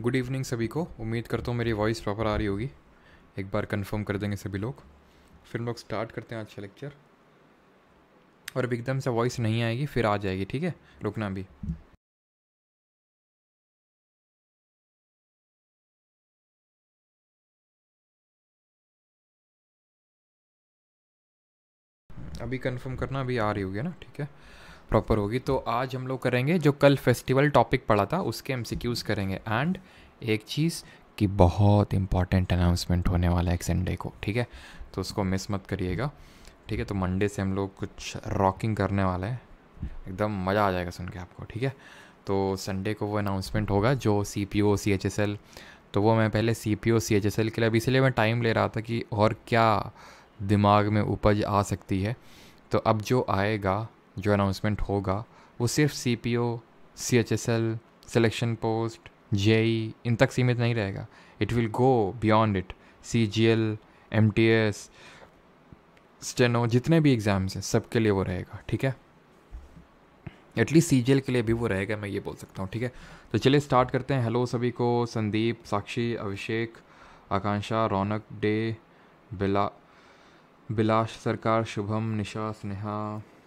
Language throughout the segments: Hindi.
गुड इवनिंग सभी को उम्मीद करता हूँ मेरी वॉइस प्रॉपर आ रही होगी एक बार कंफर्म कर देंगे सभी लोग फिर हम लोग स्टार्ट करते हैं आज का लेक्चर और अब एकदम से वॉइस नहीं आएगी फिर आ जाएगी ठीक है रुकना भी अभी कंफर्म करना अभी आ रही होगी ना ठीक है प्रॉपर होगी तो आज हम लोग करेंगे जो कल फेस्टिवल टॉपिक पड़ा था उसके एम करेंगे एंड एक चीज़ कि बहुत इंपॉर्टेंट अनाउंसमेंट होने वाला है एक संडे को ठीक है तो उसको मिस मत करिएगा ठीक है तो मंडे से हम लोग कुछ रॉकिंग करने वाले हैं एकदम मज़ा आ जाएगा सुन के आपको ठीक है तो संडे को वो अनाउंसमेंट होगा जो C P O C H S L तो वो मैं पहले C P O C H S L के लिए अब इसलिए मैं टाइम ले रहा था कि और क्या दिमाग में उपज आ सकती है तो अब जो आएगा जो अनाउंसमेंट होगा वो सिर्फ C P O C H S L selection post J E तक सीमित नहीं रहेगा it will go beyond it C G L M T S steno जितने भी एग्ज़ाम्स हैं सबके लिए वो रहेगा ठीक है एटलीस्ट सी जी एल के लिए भी वो रहेगा मैं ये बोल सकता हूँ ठीक है तो चलिए स्टार्ट करते हैं हेलो सभी को संदीप साक्षी अभिषेक आकांक्षा रौनक डे बिला बिलाश सरकार शुभम निशा स्नेहा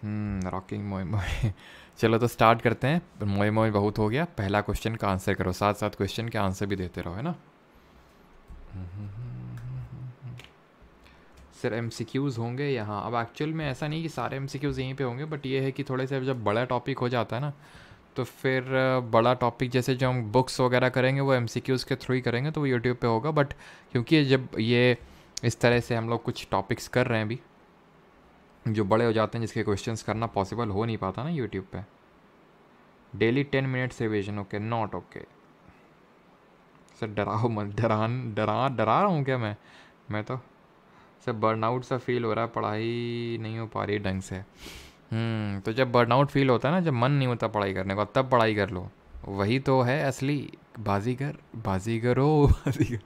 हम्म, रॉकिंग मोए मोए चलो तो स्टार्ट करते हैं मोए मोए बहुत हो गया पहला क्वेश्चन का आंसर करो साथ साथ क्वेश्चन के आंसर भी देते रहो है ना सर एम सी क्यूज़ होंगे यहाँ अब एक्चुअल में ऐसा नहीं कि सारे एम सी क्यूज़ यहीं पे होंगे बट ये है कि थोड़े से जब बड़ा टॉपिक हो जाता है ना तो फिर बड़ा टॉपिक जैसे जो हम बुक्स वगैरह करेंगे वो एम सी क्यूज़ के थ्रू ही करेंगे तो वो यूट्यूब पे होगा बट क्योंकि जब ये इस तरह से हम लोग कुछ टॉपिक्स कर रहे हैं अभी जो बड़े हो जाते हैं जिसके क्वेश्चंस करना पॉसिबल हो नहीं पाता ना यूट्यूब पे daily ten minutes revision okay not okay sir डराओ मत डरान डरा डरा रहा हूँ क्या मैं मैं तो सर बर्नआउट सा फील हो रहा है पढ़ाई नहीं हो पा रही ढंग से हम्म, तो जब बर्नआउट फील होता है ना जब मन नहीं होता पढ़ाई करने का तब पढ़ाई कर लो वही तो है असली बाजीगर बाजीगर हो बाजीगर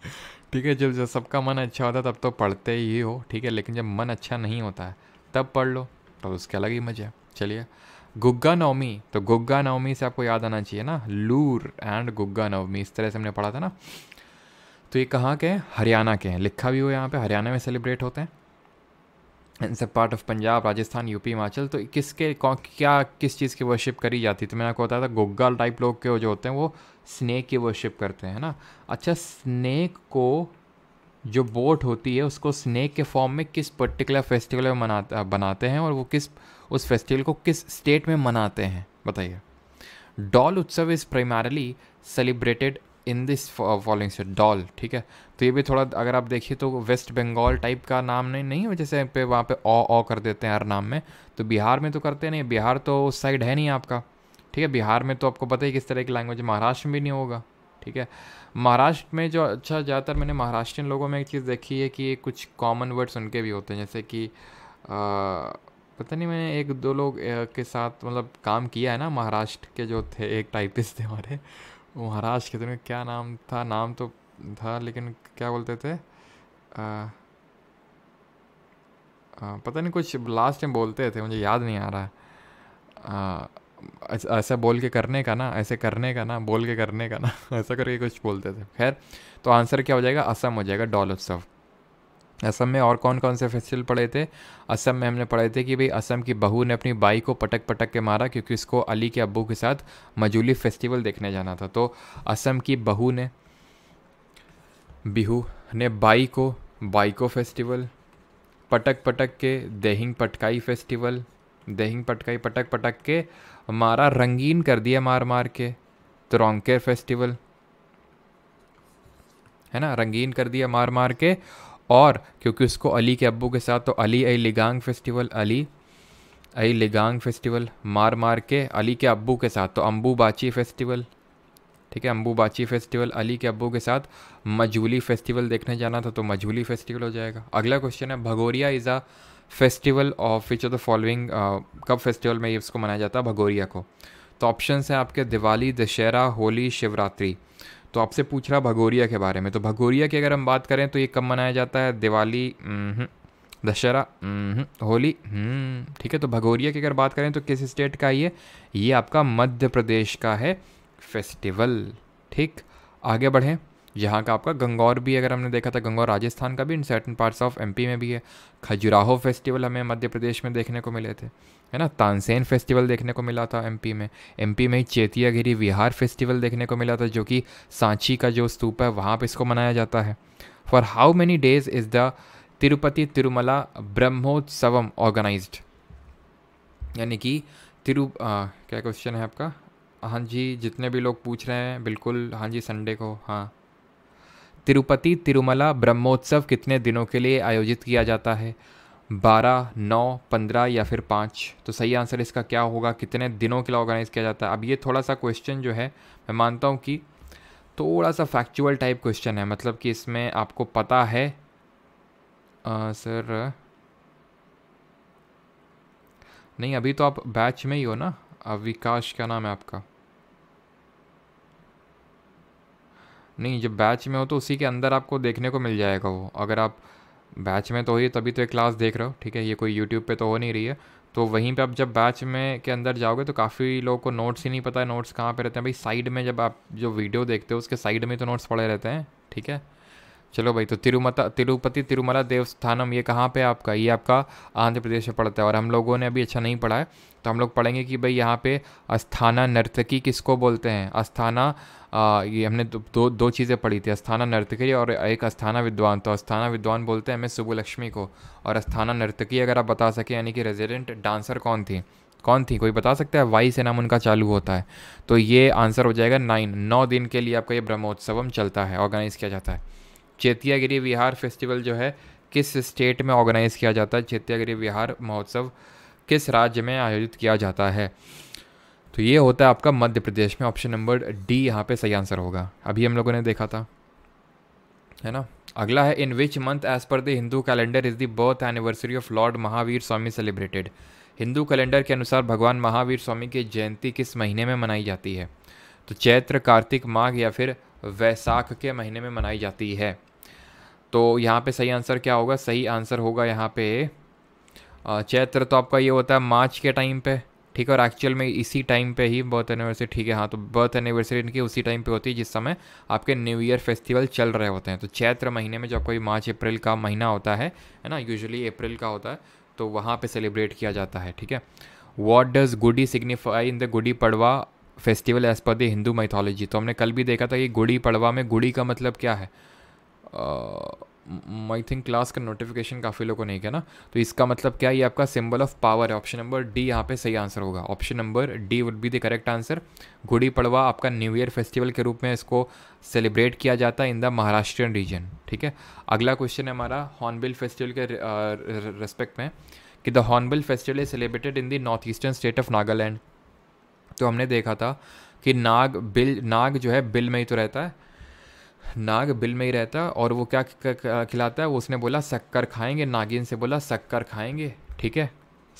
ठीक है जब जब सबका मन अच्छा होता है तब तो पढ़ते ही हो ठीक है लेकिन जब मन अच्छा नहीं होता है तब पढ़ लो तो उसके अलग ही मज़े चलिए गुग्गा नवमी तो गुग्गा नवमी से आपको याद आना चाहिए ना लूर एंड गुग्गा नवमी इस तरह से हमने पढ़ा था ना तो ये कहाँ के हैं हरियाणा के हैं लिखा भी हो यहाँ पे हरियाणा में सेलिब्रेट होते हैं इन सब part of Punjab Rajasthan UP Himachal तो किसके क्या किस चीज़ की वर्शिप करी जाती है तो मैंने आपको बताया था गोग्गाल टाइप लोग के जो होते हैं वो स्नेक की वर्शिप करते हैं ना अच्छा स्नेक को जो बोट होती है उसको स्नेक के फॉर्म में किस पर्टिकुलर फेस्टिवल में मनाते बनाते हैं और वो किस उस फेस्टिवल को किस स्टेट में मनाते हैं बताइए Dol Utsav is primarily celebrated in this following से डॉल ठीक है तो ये भी थोड़ा अगर आप देखिए तो वेस्ट बंगाल टाइप का नाम नहीं नहीं है जैसे पे वहाँ पे ओ ओ कर देते हैं हर नाम में तो बिहार में तो करते नहीं बिहार तो उस साइड है नहीं आपका ठीक है बिहार में तो आपको पता ही किस तरह की लैंग्वेज महाराष्ट्र में भी नहीं होगा ठीक है महाराष्ट्र में जो अच्छा ज़्यादातर मैंने महाराष्ट्रियन लोगों में एक चीज़ देखी है कि कुछ कॉमन वर्ड्स उनके भी होते हैं जैसे कि पता नहीं मैंने एक दो लोग के साथ मतलब काम किया है ना महाराष्ट्र के जो थे एक टाइपिस्ट थे हमारे महाराज कहते हैं क्या नाम था नाम तो था लेकिन क्या बोलते थे आ, आ, पता नहीं कुछ लास्ट टाइम बोलते थे मुझे याद नहीं आ रहा है ऐसा बोल के करने का ना ऐसे करने का ना बोल के करने का ना ऐसा करके कुछ बोलते थे खैर तो आंसर क्या हो जाएगा असम हो जाएगा डॉल उत्सव असम में और कौन कौन से फेस्टिवल पढ़े थे असम में हमने पढ़े थे कि भाई असम की बहू ने अपनी बाई को पटक पटक के मारा क्योंकि उसको अली के अबू के साथ मजूली फेस्टिवल देखने जाना था तो असम की बहू ने बिहू ने बाई को बाइको फेस्टिवल पटक पटक के देहिंग पटकाई फेस्टिवल देहिंग पटकाई पटक पटक के मारा रंगीन कर दिया मार मार के त्रोंकेर फेस्टिवल है ना रंगीन कर दिया मार मार के और क्योंकि उसको अली के अबू के साथ तो अली आई लिगांग फेस्टिवल अली आई लिगांग फेस्टिवल मार मार के अली के अबू के साथ तो अम्बूबाची फेस्टिवल ठीक है अम्बूबाची फेस्टिवल अली के अबू के साथ मजूली फेस्टिवल देखने जाना था तो मजूली फेस्टिवल हो जाएगा अगला क्वेश्चन है Bhagoria is a festival of which of the following कब फेस्टिवल में ये उसको मनाया जाता है भगोरिया को तो ऑप्शन हैं आपके दिवाली दशहरा होली शिवरात्रि तो आपसे पूछ रहा भगोरिया के बारे में तो भगोरिया की अगर हम बात करें तो ये कब मनाया जाता है दिवाली हम्म, दशहरा हम्म, होली हम्म, ठीक है तो भगोरिया की अगर बात करें तो किस स्टेट का ये ये आपका मध्य प्रदेश का है फेस्टिवल ठीक आगे बढ़ें यहाँ का आपका गंगौर भी अगर हमने देखा था गंगौर राजस्थान का भी in certain parts of MP में भी है खजुराहो फेस्टिवल हमें मध्य प्रदेश में देखने को मिले थे है ना तानसेन फेस्टिवल देखने को मिला था एमपी में एमपी में ही चेतियागिरी विहार फेस्टिवल देखने को मिला था जो कि सांची का जो स्तूप है वहाँ पर इसको मनाया जाता है for how many days is the Tirupati Tirumala Brahmotsavam organise यानी कि तिरु आ, क्या क्वेश्चन है आपका हाँ जी जितने भी लोग पूछ रहे हैं बिल्कुल हाँ जी संडे को हाँ तिरुपति तिरुमला ब्रह्मोत्सव कितने दिनों के लिए आयोजित किया जाता है बारह नौ पंद्रह या फिर पाँच तो सही आंसर इसका क्या होगा कितने दिनों के लिए ऑर्गेनाइज़ किया जाता है अब ये थोड़ा सा क्वेश्चन जो है मैं मानता हूँ कि थोड़ा सा फैक्चुअल टाइप क्वेश्चन है मतलब कि इसमें आपको पता है आ, सर नहीं अभी तो आप बैच में ही हो ना अविकाश क्या नाम है आपका नहीं जब बैच में हो तो उसी के अंदर आपको देखने को मिल जाएगा वो अगर आप बैच में तो हो तभी तो एक क्लास देख रहे हो ठीक है ये कोई यूट्यूब पे तो हो नहीं रही है तो वहीं पे आप जब बैच में के अंदर जाओगे तो काफ़ी लोगों को नोट्स ही नहीं पता है नोट्स कहाँ पे रहते हैं भाई साइड में जब आप जो वीडियो देखते हो उसके साइड में तो नोट्स पड़े रहते हैं ठीक है चलो भाई तो तिरुमता तिरुपति तिरुमला देवस्थानम ये कहाँ पे आपका ये आपका आंध्र प्रदेश में पड़ता है और हम लोगों ने अभी अच्छा नहीं पढ़ा है तो हम लोग पढ़ेंगे कि भाई यहाँ पे अस्थाना नर्तकी किसको बोलते हैं अस्थाना आ, ये हमने दो दो चीज़ें पढ़ी थी अस्थाना नर्तकी और एक अस्थाना विद्वान तो अस्थाना विद्वान बोलते हैं हमें सुबुलक्ष्मी को और अस्थाना नर्तकी अगर आप बता सकें यानी कि रेजिडेंट डांसर कौन थी कौन थी कोई बता सकता है वाई से नाम उनका चालू होता है तो ये आंसर हो जाएगा नाइन नौ दिन के लिए आपका ये ब्रह्मोत्सवम चलता है ऑर्गेनाइज़ किया जाता है चेतियागिरी विहार फेस्टिवल जो है किस स्टेट में ऑर्गेनाइज़ किया जाता है चेतियागिरी विहार महोत्सव किस राज्य में आयोजित किया जाता है तो ये होता है आपका मध्य प्रदेश में ऑप्शन नंबर डी यहाँ पे सही आंसर होगा अभी हम लोगों ने देखा था है ना अगला है in which month as per the Hindu calendar is the birth anniversary of lord Mahavir Swami celebrated Hindu calendar के अनुसार भगवान महावीर स्वामी की जयंती किस महीने में मनाई जाती है तो चैत्र कार्तिक माघ या फिर वैसाख के महीने में मनाई जाती है तो यहाँ पे सही आंसर क्या होगा सही आंसर होगा यहाँ पे चैत्र तो आपका ये होता है मार्च के टाइम पे ठीक है और एक्चुअल में इसी टाइम पे ही बर्थ एनिवर्सरी ठीक है हाँ तो बर्थ एनिवर्सरी इनकी उसी टाइम पे होती है जिस समय आपके न्यू ईयर फेस्टिवल चल रहे होते हैं तो चैत्र महीने में जो आपका ये मार्च अप्रैल का महीना होता है है ना यूजली अप्रैल का होता है तो वहाँ पर सेलिब्रेट किया जाता है ठीक है what does Gudi signify in the Gudi Padwa festival as per the Hindu mythology तो हमने कल भी देखा था कि गुड़ी पड़वा में गुड़ी का मतलब क्या है uh, आई थिंक क्लास का नोटिफिकेशन काफ़ी लोगों को नहीं किया ना तो इसका मतलब क्या ये आपका सिंबल ऑफ पावर है ऑप्शन नंबर डी यहाँ पे सही आंसर होगा option number D would be the correct answer Gudi Padwa आपका न्यू ईयर फेस्टिवल के रूप में इसको सेलिब्रेट किया जाता है इन द महाराष्ट्रियन रीजन ठीक है अगला क्वेश्चन है हमारा हॉर्नबिल फेस्टिवल के रेस्पेक्ट में कि the hornbill festival is celebrated in the north eastern state of Nagaland तो हमने देखा था कि नाग बिल नाग जो है बिल में ही तो रहता है नाग बिल में ही रहता और वो क्या खिलाता है वो उसने बोला शक्कर खाएंगे नागिन से बोला शक्कर खाएंगे ठीक है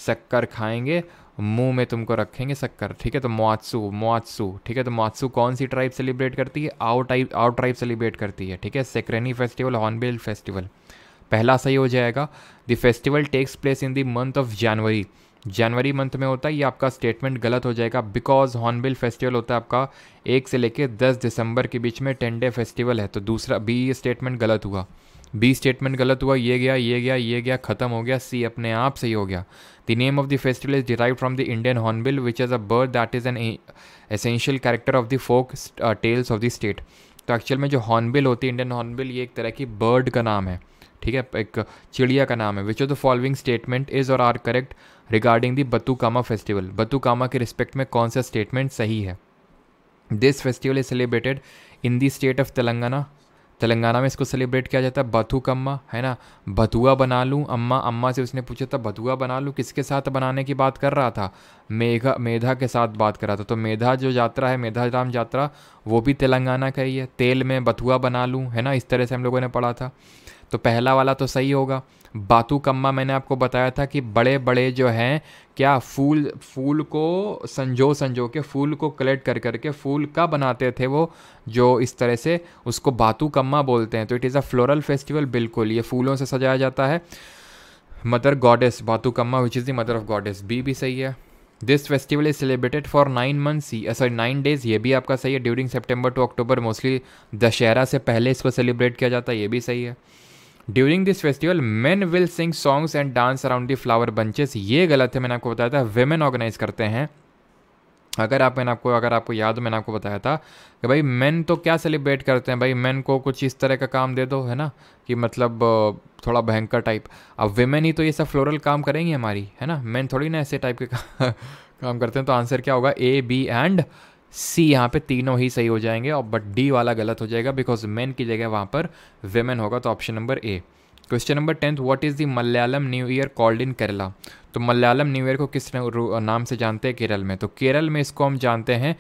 शक्कर खाएंगे मुंह में तुमको रखेंगे शक्कर ठीक है तो मुआत्सु मुआत्सु ठीक है तो मुआत्सु कौन सी ट्राइब सेलिब्रेट करती है out type out tribe celebrate करती है ठीक है सेक्रेनी फेस्टिवल हॉर्नबिल फेस्टिवल पहला सही हो जाएगा the festival takes place in the month of January जनवरी मंथ में होता है ये आपका स्टेटमेंट गलत हो जाएगा बिकॉज हॉर्नबिल फेस्टिवल होता है आपका एक से लेके दस दिसंबर के बीच में टेन डे फेस्टिवल है तो दूसरा बी स्टेटमेंट गलत हुआ बी स्टेटमेंट गलत हुआ ये गया ये गया ये गया खत्म हो गया सी अपने आप सही हो गया the name of the festival is derive from the Indian hornbill which is a bird that is an essential character of the folk tales of the state तो एक्चुअल में जो हॉर्नबिल होती है इंडियन हॉर्नबिल ये एक तरह की बर्ड का नाम है ठीक है एक चिड़िया का नाम है which of the following statement is or are correct regarding the Kamma festival Kamma के रिस्पेक्ट में कौन सा स्टेटमेंट सही है this festival is celebrated in the state of Telangana Telangana में इसको सेलिब्रेट किया जाता है बथुकम्मा है ना बथुआ बना लूँ अम्मा अम्मा से उसने पूछा था बथुआ बना लूँ किसके साथ बनाने की बात कर रहा था मेघा मेधा के साथ बात कर रहा था तो मेधा जो यात्रा है मेधा राम यात्रा वो भी तेलंगाना का ही है तेल में बथुआ बना लूँ है ना इस तरह से हम लोगों ने पढ़ा था तो पहला वाला तो सही होगा बातू कम्मा मैंने आपको बताया था कि बड़े बड़े जो हैं क्या फूल फूल को संजो संजो के फूल को कलेक्ट कर करके फूल का बनाते थे वो जो इस तरह से उसको बातू कम्मा बोलते हैं तो it is a floral festival बिल्कुल ये फूलों से सजाया जाता है mother goddess Bathukamma which is the mother of goddess B भी सही है this festival is celebrated for nine months sorry nine days ये भी आपका सही है during September to October mostly Dussehra से पहले इसको सेलिब्रेट किया जाता है ये भी सही है during this festival men will sing songs and dance around the flower bunches ये गलत है मैंने आपको बताया था वेमेन ऑर्गेनाइज करते हैं अगर आप मैंने आपको अगर आपको याद मैंने आपको बताया था कि भाई मेन तो क्या सेलिब्रेट करते हैं भाई मेन को कुछ इस तरह का काम दे दो है ना कि मतलब थोड़ा भयंकर टाइप अब वेमेन ही तो ये सब फ्लोरल काम करेंगी हमारी है ना मेन थोड़ी ना ऐसे टाइप के काम करते हैं तो आंसर क्या होगा ए बी एंड सी यहाँ पे तीनों ही सही हो जाएंगे और बट डी वाला गलत हो जाएगा बिकॉज मेन की जगह वहाँ पर वेमेन होगा तो option number A question number tenth what is the Malayalam new year called in Kerala तो मलयालम न्यू ईयर को किस नाम से जानते हैं केरल में तो केरल में इसको हम जानते हैं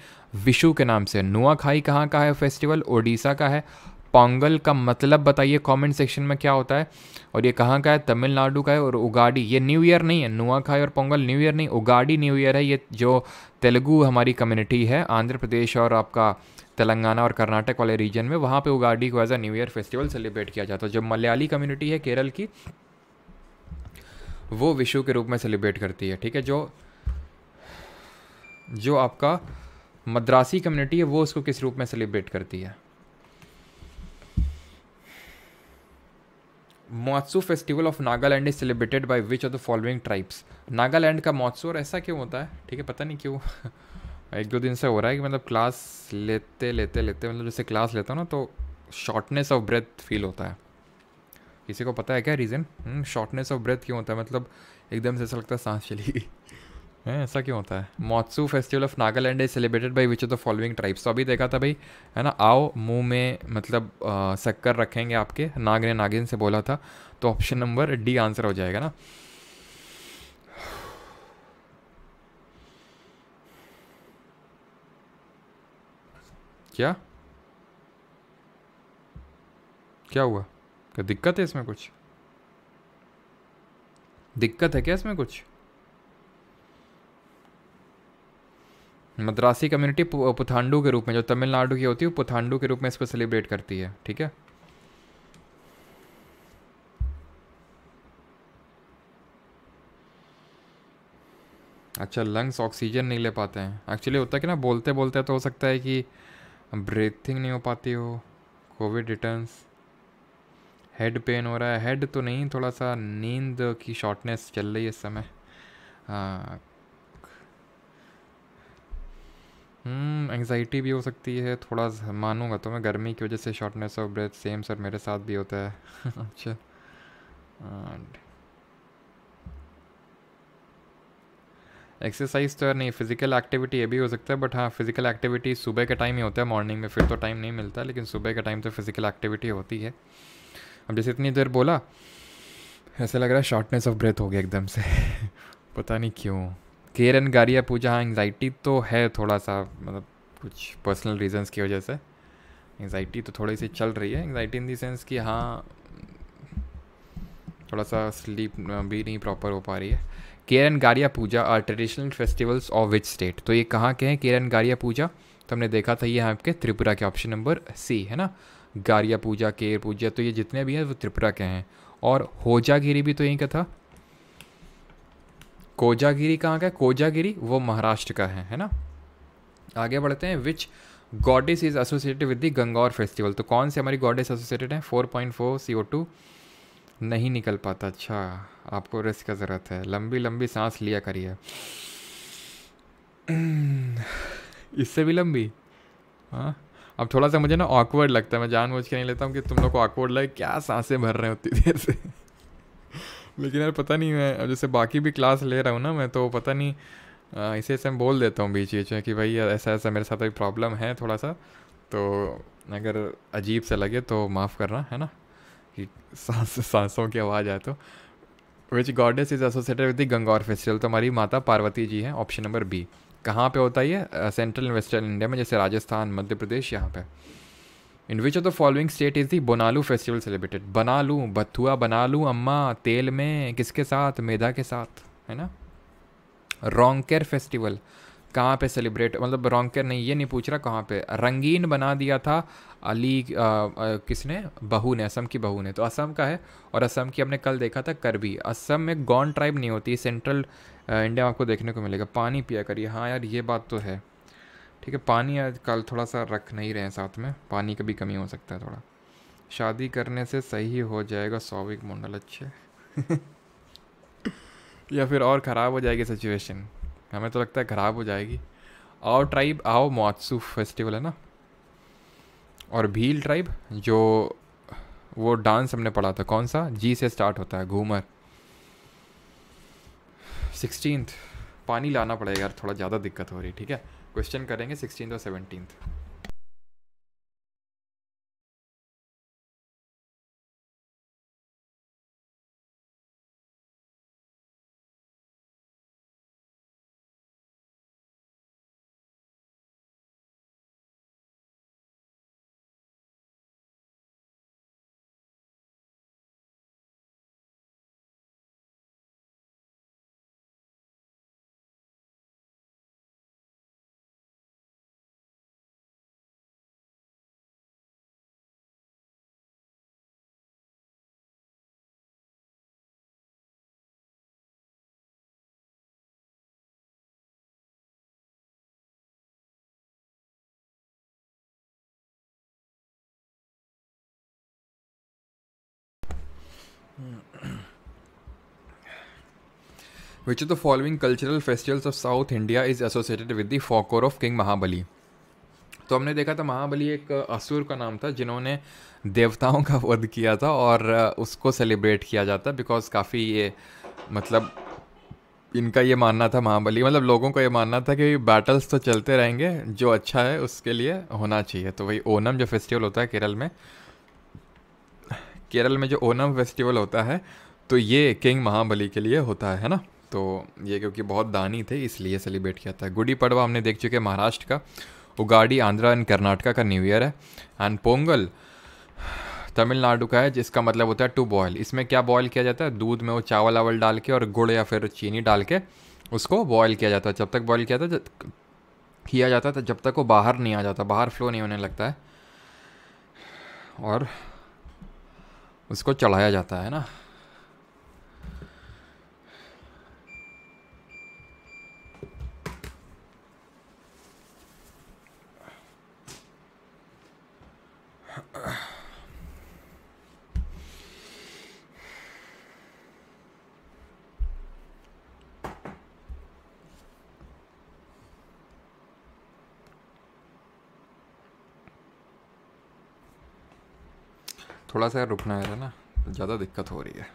विशु के नाम से नुआ खाई कहाँ का है फेस्टिवल ओडिशा का है पोंगल का मतलब बताइए कमेंट सेक्शन में क्या होता है और ये कहाँ का है तमिलनाडु का है और उगाडी ये न्यू ईयर नहीं है नुआ खाई और पोंगल न्यू ईयर नहीं उगाडी न्यू ईयर है ये जो तेलुगु हमारी कम्युनिटी है आंध्र प्रदेश और आपका तेलंगाना और कर्नाटक वाले रीजन में वहाँ पे उगाडी को as a new year festival celebrate किया जाता है जो मलयाली कम्युनिटी है केरल की वो विशु के रूप में सेलिब्रेट करती है ठीक है जो जो आपका मद्रासी कम्युनिटी है वो उसको किस रूप में सेलिब्रेट करती है Moatsu festival of Nagaland is celebrated by which of the following tribes Nagaland का मोत्सू और ऐसा क्यों होता है ठीक है पता नहीं क्यों एक दो दिन से हो रहा है कि मतलब क्लास लेते लेते लेते मतलब जैसे क्लास लेता हूँ ना तो शॉर्टनेस ऑफ ब्रेथ फील होता है किसी को पता है क्या रीज़न शॉर्टनेस ऑफ ब्रेथ क्यों होता है मतलब एकदम से ऐसा लगता है सांस चली ऐसा क्यों होता है Moatsu festival of Nagaland is celebrated by which of the following tribes तो अभी देखा था भाई है ना आओ मुंह में मतलब शक्कर रखेंगे आपके नाग ने नागिन से बोला था तो ऑप्शन नंबर डी आंसर हो जाएगा ना क्या क्या हुआ क्या दिक्कत है इसमें कुछ दिक्कत है क्या इसमें कुछ मद्रासी कम्युनिटी पुथांडू के रूप में जो तमिलनाडु की होती है वो पुथांडू के रूप में इसको सेलिब्रेट करती है ठीक है अच्छा लंग्स ऑक्सीजन नहीं ले पाते हैं एक्चुअली होता है कि ना बोलते बोलते तो हो सकता है कि ब्रीथिंग नहीं हो पाती हो कोविड रिटर्न्स हेड पेन हो रहा है हेड तो नहीं थोड़ा सा नींद की शॉर्टनेस चल रही है इस समय हाँ एंगजाइटी हम्म, भी हो सकती है थोड़ा मानूंगा तो मैं गर्मी की वजह से shortness of breath same sir मेरे साथ भी होता है अच्छा एक्सरसाइज तो यार नहीं फिज़िकल एक्टिविटी ये भी हो सकता है बट हाँ फिज़िकल एक्टिविटी सुबह का टाइम ही होता है मॉर्निंग में फिर तो टाइम नहीं मिलता लेकिन सुबह का टाइम तो फिज़िकल एक्टिविटी होती है अब जैसे इतनी देर बोला ऐसा लग रहा है शॉर्टनेस ऑफ ब्रेथ हो गया एकदम से पता नहीं क्यों स्केयर एंड गारिया पूजा हाँ एंगजाइटी तो है थोड़ा सा मतलब कुछ पर्सनल रीजंस की वजह से एंगजाइटी तो थोड़ी सी चल रही है एंगजाइटी इन दी सेंस कि हाँ थोड़ा सा स्लीप भी नहीं प्रॉपर हो पा रही है Ker and Garia Puja are traditional festivals of which state तो ये कहाँ के हैं केर एंड गारिया पूजा तो हमने देखा था ये आपके त्रिपुरा के ऑप्शन नंबर सी है ना गारिया पूजा केर पूजा तो ये जितने भी हैं वो त्रिपुरा के हैं और होजागिरी भी तो यहीं का था कोजागिरी कहाँ का है कोजागिरी वो महाराष्ट्र का है है ना आगे बढ़ते हैं which goddess is associated with the Gangaur festival तो कौन से हमारी गॉडेस एसोसिएटेड है four point four C O two नहीं निकल पाता अच्छा आपको रिस्क का ज़रूरत है लंबी लंबी सांस लिया करिए इससे भी लंबी हाँ अब थोड़ा सा मुझे ना ऑकवर्ड लगता है मैं जानबूझ के नहीं लेता हूँ कि तुम लोग को ऑकवर्ड लगे क्या सांसें भर रहे होती देर से लेकिन यार पता नहीं मैं जैसे बाकी भी क्लास ले रहा हूँ ना मैं तो पता नहीं इसे ऐसे मैं बोल देता हूँ बीच बीच में कि भाई ऐसा ऐसा मेरे साथ अभी प्रॉब्लम है थोड़ा सा तो अगर अजीब सा लगे तो माफ़ करना है ना कि सांस सांसों की आवाज़ आए तो which goddess is associated with the Gangaur festival तो हमारी माता पार्वती जी हैं ऑप्शन नंबर बी कहाँ पे होता है ये सेंट्रल वेस्टर्न इंडिया में जैसे राजस्थान मध्य प्रदेश यहाँ पे which of the following state is the Bonalu festival celebrated बना लूँ बथुआ बना लूँ अम्मा तेल में किसके साथ मेधा के साथ है ना रोंगकेर फेस्टिवल कहाँ पे सेलिब्रेट मतलब रोंगकेर नहीं ये नहीं पूछ रहा कहाँ पे रंगीन बना दिया था अली आ, आ, किसने बहू ने असम की बहू ने तो असम का है और असम की हमने कल देखा था करबी असम में गॉन ट्राइब नहीं होती सेंट्रल इंडिया आपको देखने को मिलेगा पानी पिया करिए हाँ यार ये बात तो है ठीक है पानी कल थोड़ा सा रख नहीं रहे हैं साथ में पानी का भी कमी हो सकता है थोड़ा शादी करने से सही हो जाएगा सौविक मंडल अच्छे या फिर और ख़राब हो जाएगी सिचुएशन हमें तो लगता है ख़राब हो जाएगी आओ ट्राइब आओ मॉत्सू फेस्टिवल है ना और भील ट्राइब जो वो डांस हमने पढ़ा था कौन सा जी से स्टार्ट होता है घूमर सिक्सटीन पानी लाना पड़ेगा यार थोड़ा ज़्यादा दिक्कत हो रही है ठीक है क्वेश्चन करेंगे सिक्सटीन और seventeen Which of the following cultural festivals of South India is associated with the folklore of King Mahabali? तो हमने देखा था महाबली एक असुर का नाम था जिन्होंने देवताओं का वध किया था और उसको सेलिब्रेट किया जाता बिकॉज काफ़ी ये मतलब इनका ये मानना था महाबली मतलब लोगों का ये मानना था कि बैटल्स तो चलते रहेंगे जो अच्छा है उसके लिए होना चाहिए तो वही ओनम जो फेस्टिवल होता है केरल में केरल में जो ओनम फेस्टिवल होता है तो ये किंग महाबली के लिए होता है ना तो ये क्योंकि बहुत दानी थे इसलिए सेलिब्रेट किया था गुडी पड़वा हमने देख चुके महाराष्ट्र का उगाड़ी आंध्रा एंड कर्नाटका का न्यू ईयर है एंड पोंगल तमिलनाडु का है जिसका मतलब होता है टू बॉयल इसमें क्या बॉयल किया जाता है दूध में वो चावल अवल डाल के और गुड़ या फिर चीनी डाल के उसको बॉयल किया जाता है जब तक बॉयल किया जाता किया जाता है जब तक वो बाहर नहीं आ जाता बाहर फ्लो नहीं होने लगता है और उसको चढ़ाया जाता है ना थोड़ा सा रुकना है ना ज़्यादा दिक्कत हो रही है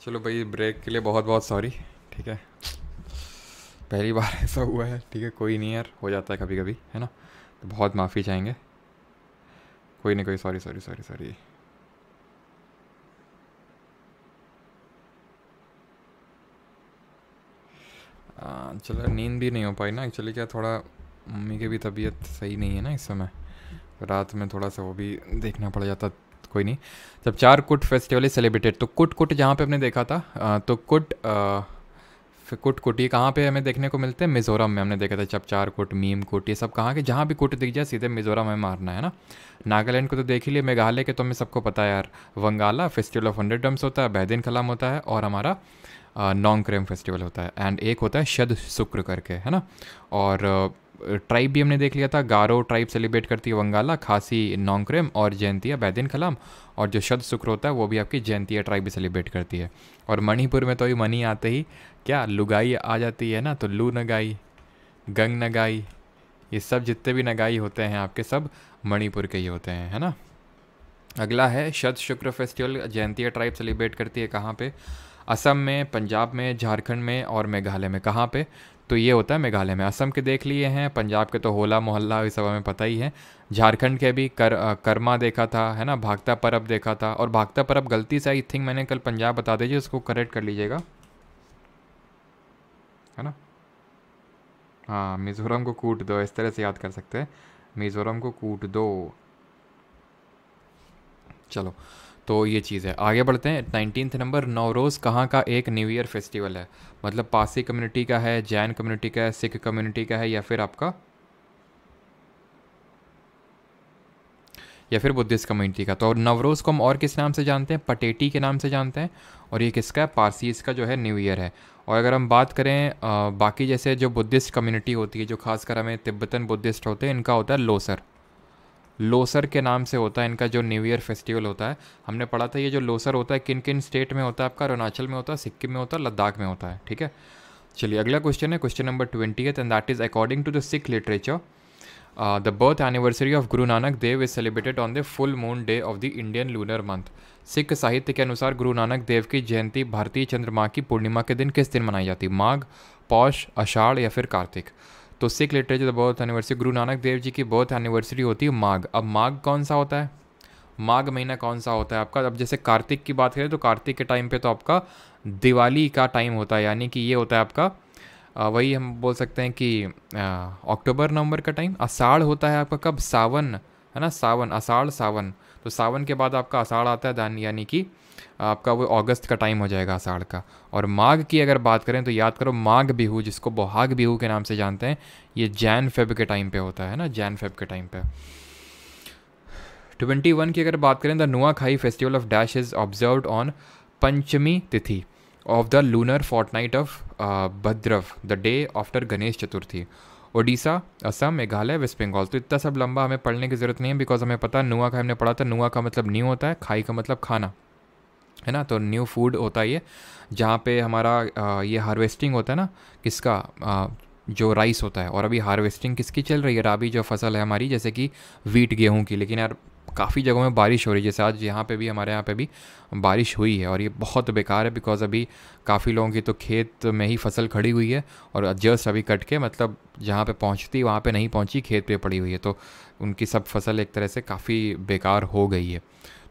चलो भाई ब्रेक के लिए बहुत बहुत सॉरी ठीक है पहली बार ऐसा हुआ है ठीक है कोई नहीं यार हो जाता है कभी कभी है ना तो बहुत माफ़ी चाहेंगे कोई नहीं कोई सॉरी सॉरी सॉरी सॉरी चलो नींद भी नहीं हो पाई ना एक्चुअली क्या थोड़ा मम्मी की भी तबीयत सही नहीं है ना इस समय रात में थोड़ा सा वो भी देखना पड़ जाता कोई नहीं जब चार कुट फेस्टिवल इज सेलिब्रेटेड तो कुट कुट जहाँ पे हमने देखा था तो कुट आ, कुट कुट ये कहाँ पे हमें देखने को मिलते हैं मिज़ोरम में हमने देखा था चपचार कुट मीम कुट ये सब कहाँ के जहाँ भी कुट दिख जाए सीधे मिज़ोरम में मारना है ना नागालैंड को तो देख ही लिए मेघालय के तो हमें सबको पता है यार Wangala festival of hundred drums होता है बहदिन खलाम होता है और हमारा नॉन्ग क्रेम फेस्टिवल होता है एंड एक होता है शद शुक्र करके है ना और ट्राइब भी हमने देख लिया था गारो ट्राइब सेलिब्रेट करती है वंगाला खासी नोंक्रेम और जयंतिया बैदिन कलाम और जो शद शुक्र होता है वो भी आपकी जयंतिया ट्राइब भी सेलिब्रेट करती है और मणिपुर में तो ये मनी आते ही क्या लुगाई आ जाती है ना तो लू नगाई गंग नगाई ये सब जितने भी नगाई होते हैं आपके सब मणिपुर के ही होते हैं है ना अगला है शत शुक्र फेस्टिवल जयंतिया ट्राइब सेलिब्रेट करती है कहाँ पर असम में पंजाब में झारखंड में और मेघालय में कहाँ पे तो ये होता है मेघालय में असम के देख लिए हैं पंजाब के तो होला मोहल्ला इस सब हमें पता ही है झारखंड के भी कर कर्मा देखा था है ना भागता परब देखा था और भागता परब गलती से आई थिंक मैंने कल पंजाब बता दीजिए उसको करेक्ट कर लीजिएगा है ना हाँ मिज़ोरम को कूट दो इस तरह से याद कर सकते हैं मिज़ोरम को कूट दो चलो तो ये चीज़ है आगे बढ़ते हैं नाइनटीन नंबर नवरोज़ कहाँ का एक न्यू ईयर फेस्टिवल है मतलब पासी कम्युनिटी का है जैन कम्युनिटी का है सिख कम्युनिटी का है या फिर आपका या फिर बुद्धिस्ट कम्युनिटी का तो नवरोज़ को हम और किस नाम से जानते हैं पटेटी के नाम से जानते हैं और ये किसका है पारसीज़ का जो है न्यू ईयर है और अगर हम बात करें आ, बाकी जैसे जो बुद्धिस्ट कम्युनिटी होती है जो खासकर हमें तिब्बतन बुद्धिस्ट होते हैं इनका होता है लोसर लोसर के नाम से होता है इनका जो न्यू ईयर फेस्टिवल होता है हमने पढ़ा था ये जो लोसर होता है किन किन स्टेट में होता है आपका अरुणाचल में होता है सिक्किम में होता है लद्दाख में होता है ठीक है चलिए अगला क्वेश्चन है question number twenty eighth and that is according to the Sikh literature the birth anniversary of Guru Nanak Dev is celebrated on the full moon day of the Indian lunar month Sikh साहित्य के अनुसार गुरु नानक देव की जयंती भारतीय चंद्रमा की पूर्णिमा के दिन किस दिन मनाई जाती माघ पौष अषाढ़ या फिर कार्तिक तो सिख लिटरेचर बर्थ एनिवर्सरी गुरु नानक देव जी की बर्थ एनिवर्सरी होती है माघ अब माघ कौन सा होता है माघ महीना कौन सा होता है आपका अब जैसे कार्तिक की बात करें तो कार्तिक के टाइम पे तो आपका दिवाली का टाइम होता है यानी कि ये होता है आपका वही हम बोल सकते हैं कि अक्टूबर नवंबर का टाइम आषाढ़ होता है आपका कब सावन है ना सावन आषाढ़ सावन तो सावन के बाद आपका आषाढ़ आता है धान यानी कि आपका वो अगस्त का टाइम हो जाएगा आषाढ़ का और माघ की अगर बात करें तो याद करो माघ बिहू जिसको बोहाग बिहू के नाम से जानते हैं ये जैन फेब के टाइम पे होता है ना जैन फेब के टाइम पे ट्वेंटी वन की अगर बात करें the Nuakhai festival of dash is observe on Panchami tithi of the lunar fortnight of Bhadrav the day after Ganesh Chaturthi Odisha Assam Meghalaya West Bengal तो इतना सब लंबा हमें पढ़ने की ज़रूरत नहीं है बिकॉज हमें पता नुआ का हमने पढ़ा था नुआ का मतलब न्यू होता है खाई का मतलब खाना है ना तो न्यू फूड होता है ये जहाँ पे हमारा ये हार्वेस्टिंग होता है ना किसका जो राइस होता है और अभी हार्वेस्टिंग किसकी चल रही है राबी जो फसल है हमारी जैसे कि वीट गेहूँ की लेकिन यार काफ़ी जगहों में बारिश हो रही है जैसे आज यहाँ पे भी हमारे यहाँ पे भी बारिश हुई है और ये बहुत बेकार है बिकॉज़ अभी काफ़ी लोगों की तो खेत में ही फसल खड़ी हुई है और जस्ट अभी कट के मतलब जहाँ पे पहुँचती वहाँ पे नहीं पहुँची खेत पे पड़ी हुई है तो उनकी सब फसल एक तरह से काफ़ी बेकार हो गई है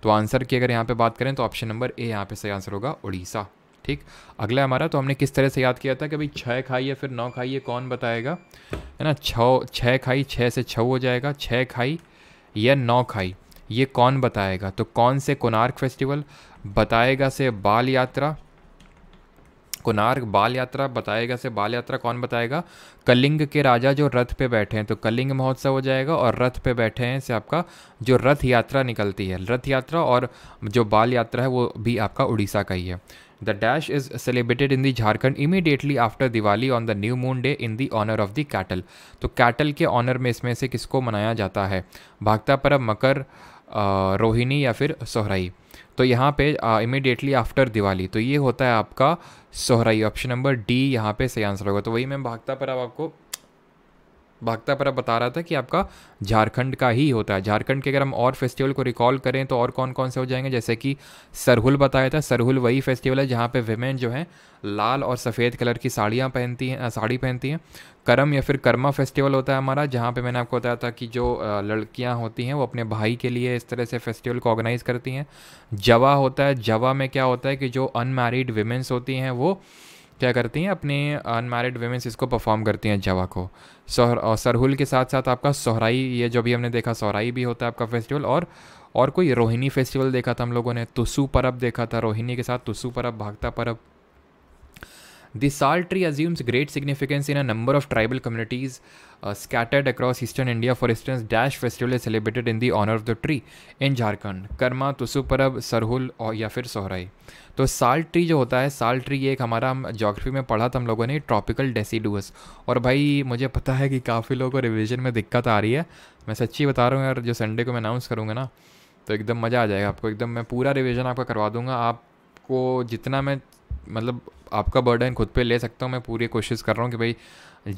तो आंसर की अगर यहाँ पे बात करें तो ऑप्शन नंबर ए यहाँ पे सही आंसर होगा उड़ीसा ठीक अगला हमारा तो हमने किस तरह से याद किया था कि भाई छः खाई या फिर नौ खाई ये कौन बताएगा है ना छ छः खाई छः से छः हो जाएगा छः खाई या नौ खाई ये कौन बताएगा तो कौन से कोनार्क फेस्टिवल बताएगा से बाल यात्रा कोनार्क बाल यात्रा बताएगा से बाल यात्रा कौन बताएगा कलिंग के राजा जो रथ पे बैठे हैं तो कलिंग महोत्सव हो जाएगा और रथ पे बैठे हैं से आपका जो रथ यात्रा निकलती है रथ यात्रा और जो बाल यात्रा है वो भी आपका उड़ीसा का ही है the dash is celebrated in the Jharkhand immediately after Diwali on the new moon day in the honour of the cattle तो कैटल के ऑनर में इसमें से किसको मनाया जाता है भागता परब मकर रोहिणी या फिर सोहराई तो यहाँ पे इमिडिएटली आफ्टर दिवाली तो ये होता है आपका सोहराई ऑप्शन नंबर डी यहाँ पे सही आंसर होगा तो वही मैं भागता पर अब आपको भागता पर बता रहा था कि आपका झारखंड का ही होता है झारखंड के अगर हम और फेस्टिवल को रिकॉल करें तो और कौन कौन से हो जाएंगे जैसे कि सरहुल बताया था सरहुल वही फेस्टिवल है जहाँ पे वेमेन जो हैं लाल और सफ़ेद कलर की साड़ियाँ पहनती हैं साड़ी पहनती हैं करम या फिर कर्मा फेस्टिवल होता है हमारा जहाँ पर मैंने आपको बताया था कि जो लड़कियाँ होती हैं वो अपने भाई के लिए इस तरह से फेस्टिवल को ऑर्गेनाइज़ करती हैं जवा होता है जवा में क्या होता है कि जो अनमेरिड वेमेंस होती हैं वो क्या करती हैं अपने अनमेरिड वेमेंस इसको परफॉर्म करती हैं जवा को सरहुल के साथ साथ आपका सोहराई ये जो भी हमने देखा सोहराई भी होता है आपका फेस्टिवल और और कोई रोहिणी फेस्टिवल देखा था हम लोगों ने तुसु परब देखा था रोहिणी के साथ तुसु परब भागता परब दिस साल tree assumes great significance in a number of tribal communities scattered across eastern India for instance dash festival is celebrated in the honour of the tree in Jharkhand Karma Tusu Parab Sarhul या फिर सोहराई तो साल ट्री जो होता है साल ट्री एक हमारा जोग्राफी में पढ़ा था हम लोगों ने ट्रॉपिकल डेसीडुअस और भाई मुझे पता है कि काफ़ी लोगों को रिविजन में दिक्कत आ रही है मैं सच्ची बता रहा हूँ यार जो संडे को मैं अनाउंस करूँगा ना तो एकदम मज़ा आ जाएगा आपको एकदम मैं पूरा रिविज़न आपका करवा दूँगा आपको जितना मैं मतलब आपका बर्डन खुद पे ले सकता हूँ मैं पूरी कोशिश कर रहा हूँ कि भाई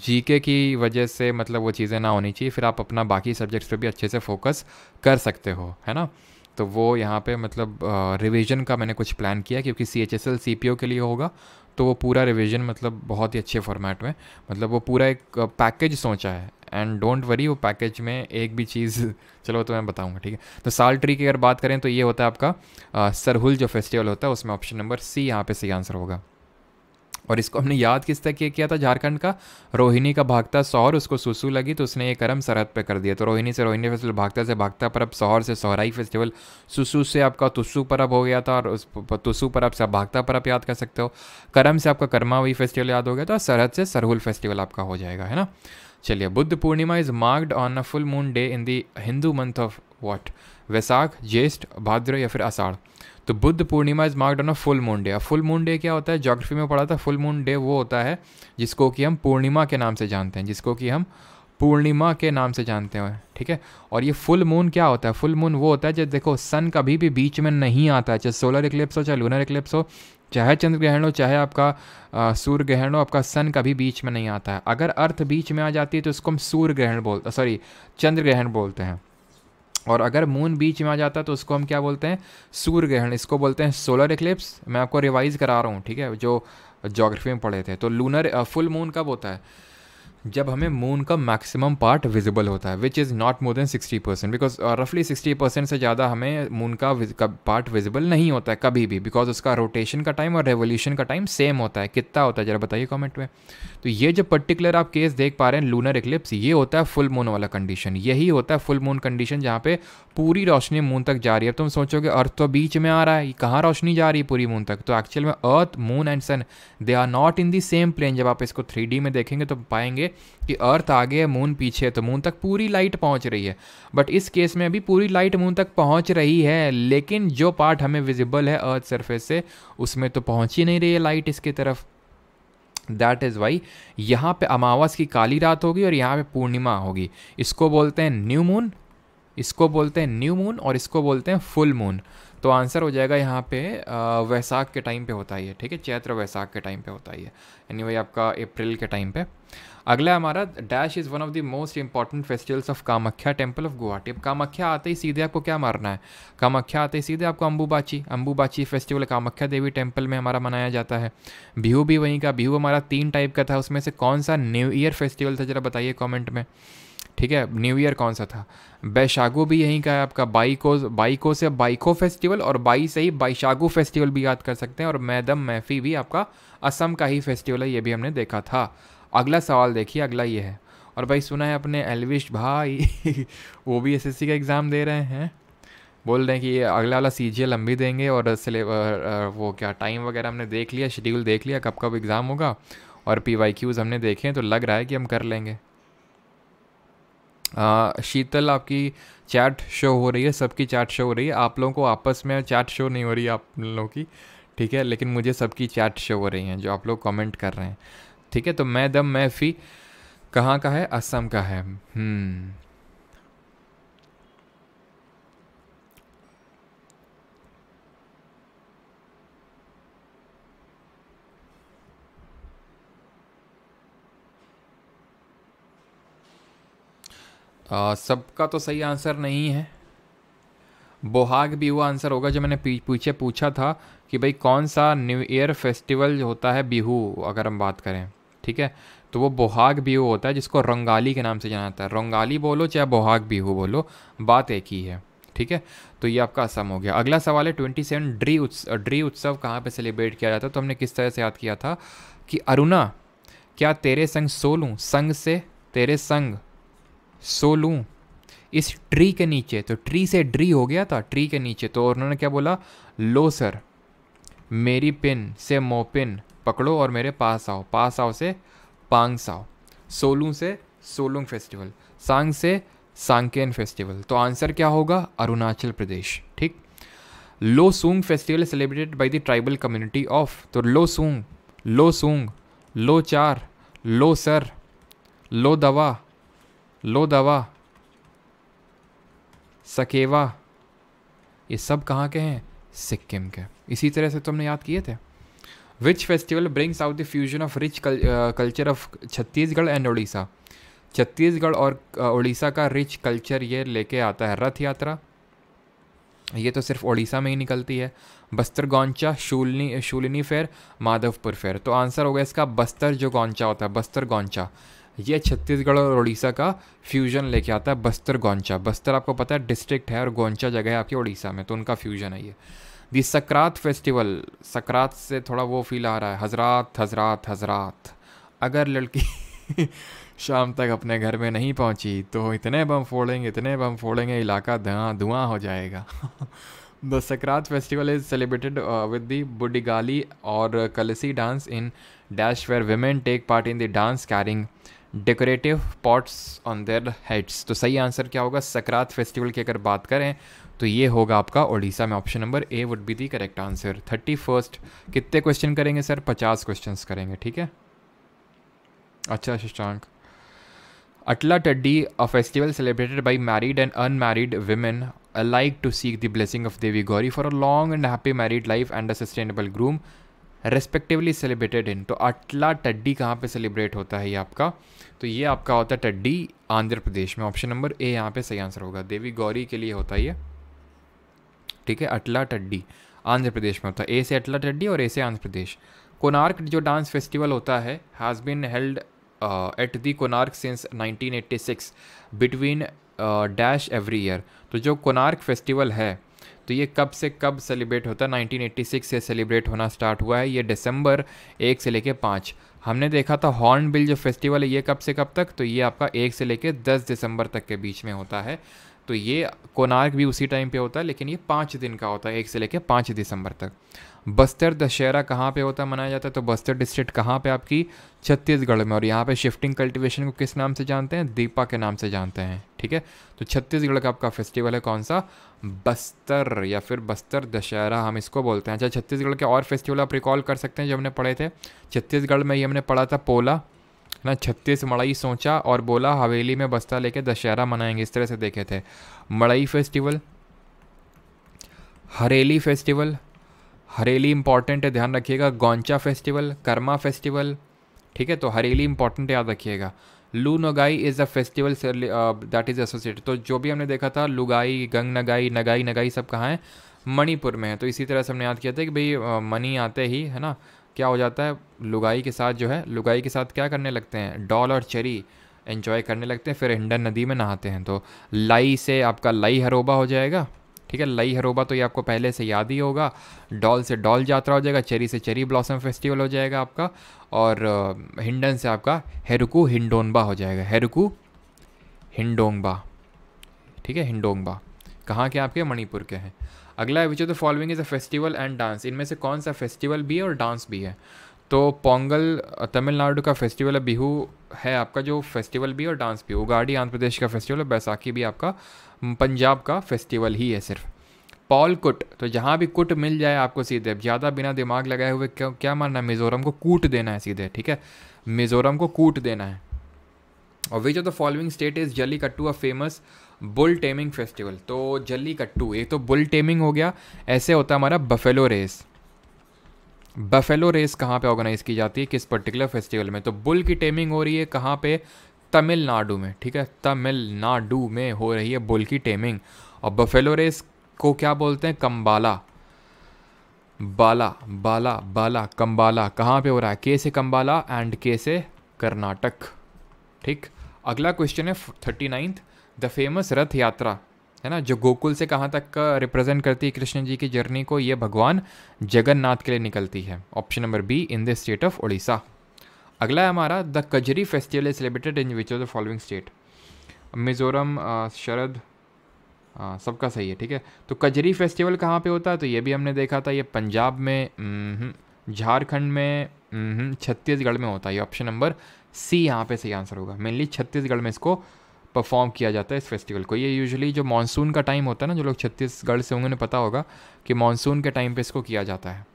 जीके की वजह से मतलब वो चीज़ें ना होनी चाहिए फिर आप अपना बाकी सब्जेक्ट्स पे भी अच्छे से फोकस कर सकते हो है ना तो वो यहाँ पे मतलब रिवीजन का मैंने कुछ प्लान किया क्योंकि C H S L C P O के लिए होगा तो वो पूरा रिवीजन मतलब बहुत ही अच्छे फॉर्मेट में मतलब वो पूरा एक पैकेज सोचा है एंड डोंट वरी वो पैकेज में एक भी चीज़ चलो तो मैं बताऊंगा ठीक है तो साल ट्री की अगर बात करें तो ये होता है आपका सरहुल जो फेस्टिवल होता है उसमें ऑप्शन नंबर सी यहाँ पे सही आंसर होगा और इसको हमने याद किस तक किया था झारखंड का रोहिणी का भागता सौर उसको सुसु लगी तो उसने ये कर्म सरहद पे कर दिया तो रोहिणी से रोहिणी फेस्टिवल भागता से भागता परब सौर से सौराई फेस्टिवल सुसु से आपका तुस्सू परब हो गया था और उस पर परब से आप भागता परब याद कर सकते हो कर्म से आपका कर्मावी फेस्टिवल याद हो गया तो सरहद से सरहुल फेस्टिवल आपका हो जाएगा है ना चलिए Buddha Purnima is marked on a full moon day in the Hindu month of what Vaisakh Jyeshtha Bhadra या फिर आषाढ़ तो Buddha Purnima is marked on a full moon day full moon day क्या होता है ज्योग्राफी में पढ़ा था फुल मून डे वो होता है जिसको कि हम पूर्णिमा के नाम से जानते हैं जिसको कि हम पूर्णिमा के नाम से जानते हैं ठीक है और ये फुल मून क्या होता है फुल मून वो होता है जब देखो सन कभी भी बीच में नहीं आता है चाहे सोलर इक्लिप्स हो चाहे लूनर इक्लिप्स हो चाहे चंद्र ग्रहण हो चाहे आपका सूर्य ग्रहण हो आपका सन कभी बीच में नहीं आता है अगर अर्थ बीच में आ जाती है तो उसको हम सूर्य ग्रहण बोल सॉरी चंद्र ग्रहण बोलते हैं और अगर मून बीच में आ जाता है तो उसको हम क्या बोलते हैं सूर्य ग्रहण इसको बोलते हैं सोलर इक्लिप्स मैं आपको रिवाइज़ करा रहा हूँ ठीक है जो जोग्राफी में पढ़े थे तो लूनर फुल मून कब होता है जब हमें मून का मैक्सिमम पार्ट विजिबल होता है which is not more than sixty percent because रफली सिक्सटी परसेंट से ज़्यादा हमें मून का, पार्ट विजिबल नहीं होता है कभी भी बिकॉज उसका रोटेशन का टाइम और रेवोल्यूशन का टाइम सेम होता है कितना होता है ज़रा बताइए कमेंट में तो ये जो पर्टिकुलर आप केस देख पा रहे हैं लूनर इक्लिप्स ये होता है फुल मून वाला कंडीशन यही होता है फुल मून कंडीशन जहाँ पे पूरी रोशनी मून तक जा रही है अब तुम सोचोगे अर्थ तो बीच में आ रहा है कहाँ रोशनी जा रही है पूरी मून तक तो एक्चुअल में earth moon and sun they are not in the same plane जब आप इसको थ्री में देखेंगे तो पाएंगे कि अर्थ आगे है मून पीछे है तो मून तक पूरी लाइट पहुंच रही है बट इस केस में अभी पूरी लाइट मून तक पहुंच रही है लेकिन जो पार्ट हमें विजिबल है अर्थ सरफेस से उसमें तो पहुंच ही नहीं रही है लाइट इसकी तरफ दैट इज़ वाई यहाँ पे अमावस की काली रात होगी और यहाँ पे पूर्णिमा होगी इसको बोलते हैं न्यू मून इसको बोलते हैं न्यू मून और इसको बोलते हैं फुल मून तो आंसर हो जाएगा यहाँ पे वैसाख के टाइम पे होता ही है ठीक है चैत्र वैसाख के टाइम पे होता ही है एनीवे anyway, आपका अप्रैल के टाइम पे अगला हमारा dash is one of the most important festivals of Kamakhya temple of Guwahati अब कामाख्या आते ही सीधे आपको क्या मारना है कामाख्या आते ही सीधे आपको अम्बूबाची अंबुबाची फेस्टिवल कामाख्या देवी टेम्पल में हमारा मनाया जाता है बिहू भी वहीं का बिहू हमारा तीन टाइप का था उसमें से कौन सा न्यू ईयर फेस्टिवल था ज़रा बताइए कॉमेंट में ठीक है न्यू ईयर कौन सा था बैशागु भी यहीं का है आपका बाइको बाइको से बाइको फेस्टिवल और बाई से ही बाइशागु फेस्टिवल भी याद कर सकते हैं और मैदम मैफी भी आपका असम का ही फेस्टिवल है ये भी हमने देखा था अगला सवाल देखिए अगला ये है और भाई सुना है अपने एलविश भाई वो भी एसएससी का एग्ज़ाम दे रहे हैं बोल रहे हैं कि अगला वाला सी जी एल भी देंगे और सिले वो क्या टाइम वगैरह हमने देख लिया शेड्यूल देख लिया कब कब एग्ज़ाम होगा और पी वाई क्यूज़ हमने देखे हैं तो लग रहा है कि हम कर लेंगे आ, शीतल आपकी चैट शो हो रही है सबकी चैट शो हो रही है आप लोगों को आपस में चैट शो नहीं हो रही आप लोगों की ठीक है लेकिन मुझे सबकी चैट शो हो रही हैं जो आप लोग कमेंट कर रहे हैं ठीक है तो मैं दम मैं फी कहाँ का है असम का है हम्म। सबका तो सही आंसर नहीं है बोहाग भी आंसर होगा जो मैंने पीछे पूछा था कि भाई कौन सा न्यू ईयर फेस्टिवल होता है बिहू अगर हम बात करें ठीक है तो वो बोहाग बिहू होता है जिसको रंगाली के नाम से जाना जाता है रंगाली बोलो चाहे बोहाग बिहू बोलो बात एक ही है ठीक है तो ये आपका असम हो गया अगला सवाल है ट्वेंटी सेवन ड्री उत्सव ड्री उत्सव कहाँ पर सेलिब्रेट किया जाता है तो हमने किस तरह से याद किया था कि अरुणा क्या तेरे संग सो लूँ संग से तेरे संग सो लूँ इस ट्री के नीचे तो ट्री से ड्री हो गया था ट्री के नीचे तो उन्होंने क्या बोला लो सर मेरी पिन से मोपिन पकड़ो और मेरे पास आओ पास आओ से पांग साओ सोलू से सोलुंग फेस्टिवल सांग से सांकेन फेस्टिवल तो आंसर क्या होगा अरुणाचल प्रदेश ठीक Losoong festival celebrated by the tribal community of तो लो सूंग लो सूंग लो चार लो सर लो दवा लो दवा सकेवा ये सब कहाँ के हैं सिक्किम के इसी तरह से तुमने तो याद किए थे which festival brings out the fusion of rich culture of Chhattisgarh and Orissa Chhattisgarh और उड़ीसा uh, का रिच कल्चर ये लेके आता है रथ यात्रा ये तो सिर्फ उड़ीसा में ही निकलती है बस्तर गौंचा शूलनी शूलिनी फेयर माधवपुर फेयर तो आंसर होगा इसका बस्तर जो गौंचा होता है बस्तर गौंचा ये छत्तीसगढ़ और उड़ीसा का फ्यूजन लेके आता है बस्तर गौंचा बस्तर आपको पता है डिस्ट्रिक्ट है और गौंचा जगह है आपकी उड़ीसा में तो उनका फ्यूजन है ये दी सकरात फेस्टिवल सकरात से थोड़ा वो फील आ रहा है हजरात हजरात हजरात अगर लड़की शाम तक अपने घर में नहीं पहुंची तो इतने बम फोड़ेंगे इतने बम फोड़ेंगे इलाका धुआं धुआं हो जाएगा the Sakrat festival is celebrated with the Budigali और Kalsi dance in dash where women take part in the dance carrying decorative pots on their heads तो सही आंसर क्या होगा सकरात फेस्टिवल की अगर बात करें तो ये होगा आपका ओडिशा में option number A would be the correct answer thirty first कितने क्वेश्चन करेंगे सर पचास क्वेश्चन करेंगे ठीक है अच्छा Shashank Atla Taddi a festival celebrated by married and unmarried women like to seek the blessing of Devi Gauri for a long and happy married life and a sustainable groom respectively celebrated in तो अटला टड्डी कहाँ पे सेलिब्रेट होता है ये आपका तो ये आपका होता है टड्डी आंध्र प्रदेश में ऑप्शन नंबर ए यहाँ पे सही आंसर होगा देवी गौरी के लिए होता है ये ठीक है अटला टड्डी आंध्र प्रदेश में होता है ए से अटला टड्डी और ए से आंध्र प्रदेश कोनार्क जो डांस फेस्टिवल होता है has been held at the Konark since 1986 between dash every year तो जो कोनार्क फेस्टिवल है तो ये कब से कब सेलिब्रेट होता है 1986 से सेलिब्रेट होना स्टार्ट हुआ है ये दिसंबर एक से लेके पाँच हमने देखा था हॉर्न बिल जो फेस्टिवल है ये कब से कब तक तो ये आपका एक से लेके दस दिसंबर तक के बीच में होता है तो ये कोनार्क भी उसी टाइम पे होता है लेकिन ये पाँच दिन का होता है एक से लेकर पाँच दिसंबर तक बस्तर दशहरा कहाँ पे होता है मनाया जाता है तो बस्तर डिस्ट्रिक्ट कहाँ पे आपकी छत्तीसगढ़ में और यहाँ पे शिफ्टिंग कल्टीवेशन को किस नाम से जानते हैं दीपा के नाम से जानते हैं ठीक है तो छत्तीसगढ़ का आपका फेस्टिवल है कौन सा बस्तर या फिर बस्तर दशहरा हम इसको बोलते हैं अच्छा छत्तीसगढ़ के और फेस्टिवल आप रिकॉल कर सकते हैं जो हमने पढ़े थे छत्तीसगढ़ में ये हमने पढ़ा था पोला ना छत्तीस मड़ई सोचा और बोला हवेली में बस्ता लेके दशहरा मनाएंगे इस तरह से देखे थे Madai festival Hareli festival Hareli important है ध्यान रखिएगा गौंचा फेस्टिवल कर्मा फेस्टिवल ठीक है तो हरेली इंपॉर्टेंट याद रखिएगा Lui Ngai is a festival that is associated तो जो भी हमने देखा था लुगाई गंग नगाई नगाई नगाई सब कहाँ हैं मणिपुर में है तो इसी तरह से हमने याद किया था कि भाई uh, मनी आते ही है ना क्या हो जाता है लुगाई के साथ जो है लुगाई के साथ क्या करने लगते हैं डॉल और चरी एंजॉय करने लगते हैं फिर हिंडन नदी में नहाते हैं तो लाई से आपका लाई हरोबा हो जाएगा ठीक है लई हरोबा तो ये आपको पहले से याद ही होगा डॉल से डॉल यात्रा हो जाएगा चेरी से चेरी ब्लॉसम फेस्टिवल हो जाएगा आपका और हिंडन से आपका हेरुकू हिंडोनबा हो जाएगा हेरुकू हिंडोंगबा ठीक है हिंडोंगबा कहाँ के आपके मणिपुर के हैं अगला है which of the following is a festival and dance इनमें से कौन सा फेस्टिवल भी है और डांस भी है तो पोंगल तमिलनाडु का फेस्टिवल है बिहू है आपका जो फेस्टिवल भी और डांस भी उगाड़ी आंध्र प्रदेश का फेस्टिवल है बैसाखी भी आपका पंजाब का फेस्टिवल ही है सिर्फ पॉल कुट तो जहाँ भी कुट मिल जाए आपको सीधे ज़्यादा बिना दिमाग लगाए हुए क्या क्या मानना है मिज़ोरम को कूट देना है सीधे ठीक है मिज़ोरम को कूट देना है और which of the following state is Jallikattu a famous bull taming festival तो जली कट्टू एक तो बुल टेमिंग हो गया ऐसे होता है हमारा बफेलो रेस बफेलो रेस कहाँ पे ऑर्गेनाइज़ की जाती है किस पर्टिकुलर फेस्टिवल में तो बुल की टेमिंग हो रही है कहाँ पे तमिलनाडु में ठीक है तमिलनाडु में हो रही है बुल की टेमिंग और बफेलो रेस को क्या बोलते हैं कम्बाला बाला बाला बाला कम्बाला कहाँ पे हो रहा है के से कम्बाला एंड के से कर्नाटक ठीक अगला क्वेश्चन है थर्टी नाइन्थ द फेमस रथ यात्रा है ना जो गोकुल से कहाँ तक रिप्रेजेंट करती है कृष्ण जी की जर्नी को ये भगवान जगन्नाथ के लिए निकलती है option number B in the state of Orissa अगला है हमारा the Kajari festival is celebrated in which of the following state Mizoram Sharad सबका सही है ठीक है तो कजरी फेस्टिवल कहाँ पे होता है तो ये भी हमने देखा था ये पंजाब में झारखंड में छत्तीसगढ़ में होता है ये ऑप्शन नंबर सी यहाँ पे सही आंसर होगा मेनली छत्तीसगढ़ में इसको परफॉर्म किया जाता है इस फेस्टिवल को ये यूजुअली जो मानसून का टाइम होता है ना जो लोग छत्तीसगढ़ से होंगे उन्हें पता होगा कि मानसून के टाइम पे इसको किया जाता है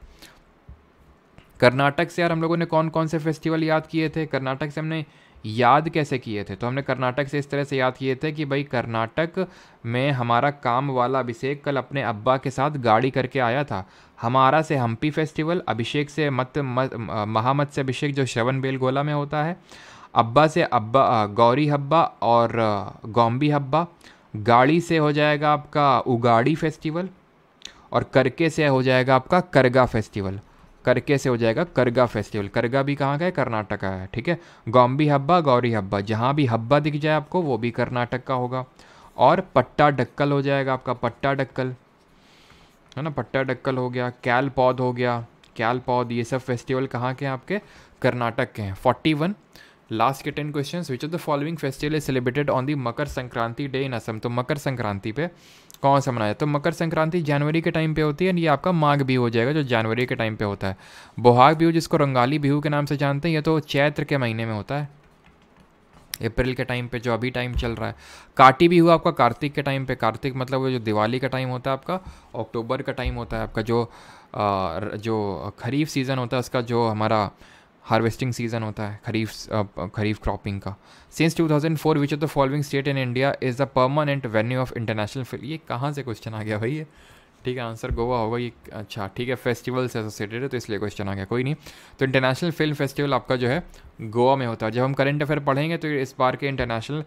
कर्नाटक से यार हम लोगों ने कौन कौन से फेस्टिवल याद किए थे कर्नाटक से हमने याद कैसे किए थे तो हमने कर्नाटक से इस तरह से याद किए थे कि भाई कर्नाटक में हमारा काम वाला अभिषेक कल अपने अब्बा के साथ गाड़ी करके आया था हमारा से हम्पी फेस्टिवल अभिषेक से मत, मत से अभिषेक जो श्रवण बेलगोला में होता है अब्बा से अब्बा गौरी हब्बा और गोम्बी हब्बा गाड़ी से हो जाएगा आपका उगाड़ी फेस्टिवल और करके से हो जाएगा आपका करगा फेस्टिवल करके से हो जाएगा करगा फेस्टिवल करगा भी कहाँ का है कर्नाटका है ठीक है गॉम्बी हब्बा गौरी हब्बा जहाँ भी हब्बा दिख जाए आपको वो भी कर्नाटक का होगा और पट्टा डक्कल हो जाएगा आपका पट्टा डक्कल है ना पट्टा डक्कल हो गया कैल पौध हो गया कैल पौध ये सब फेस्टिवल कहाँ के हैं आपके कर्नाटक के हैं फोर्टी वन लास्ट के ten question which of the following festival is celebrated on the Makar Sankranti day in Assam तो मकर संक्रांति पे कौन सा मनाया तो मकर संक्रांति जनवरी के टाइम पे होती है ये आपका माघ बिहू हो जाएगा जो जनवरी के टाइम पे होता है बोहाग बिहू जिसको रंगाली बिहू के नाम से जानते हैं ये तो चैत्र के महीने में होता है अप्रैल के टाइम पे जो अभी टाइम चल रहा है काटी बिहू आपका कार्तिक के टाइम पे कार्तिक मतलब वो जो दिवाली का टाइम होता है आपका अक्टूबर का टाइम होता है आपका जो आ, जो खरीफ सीज़न होता है उसका जो हमारा हार्वेस्टिंग सीजन होता है खरीफ खरीफ क्रॉपिंग का since 2004 which of the following state in India is the permanent venue of international film ये कहाँ से क्वेश्चन आ गया भाई ये ठीक है आंसर गोवा होगा ये अच्छा ठीक है फेस्टिवल से एसोसिएटेड है तो इसलिए क्वेश्चन आ गया कोई नहीं तो इंटरनेशनल फिल्म फेस्टिवल आपका जो है गोवा में होता है जब हम करंट अफेयर पढ़ेंगे तो इस बार के इंटरनेशनल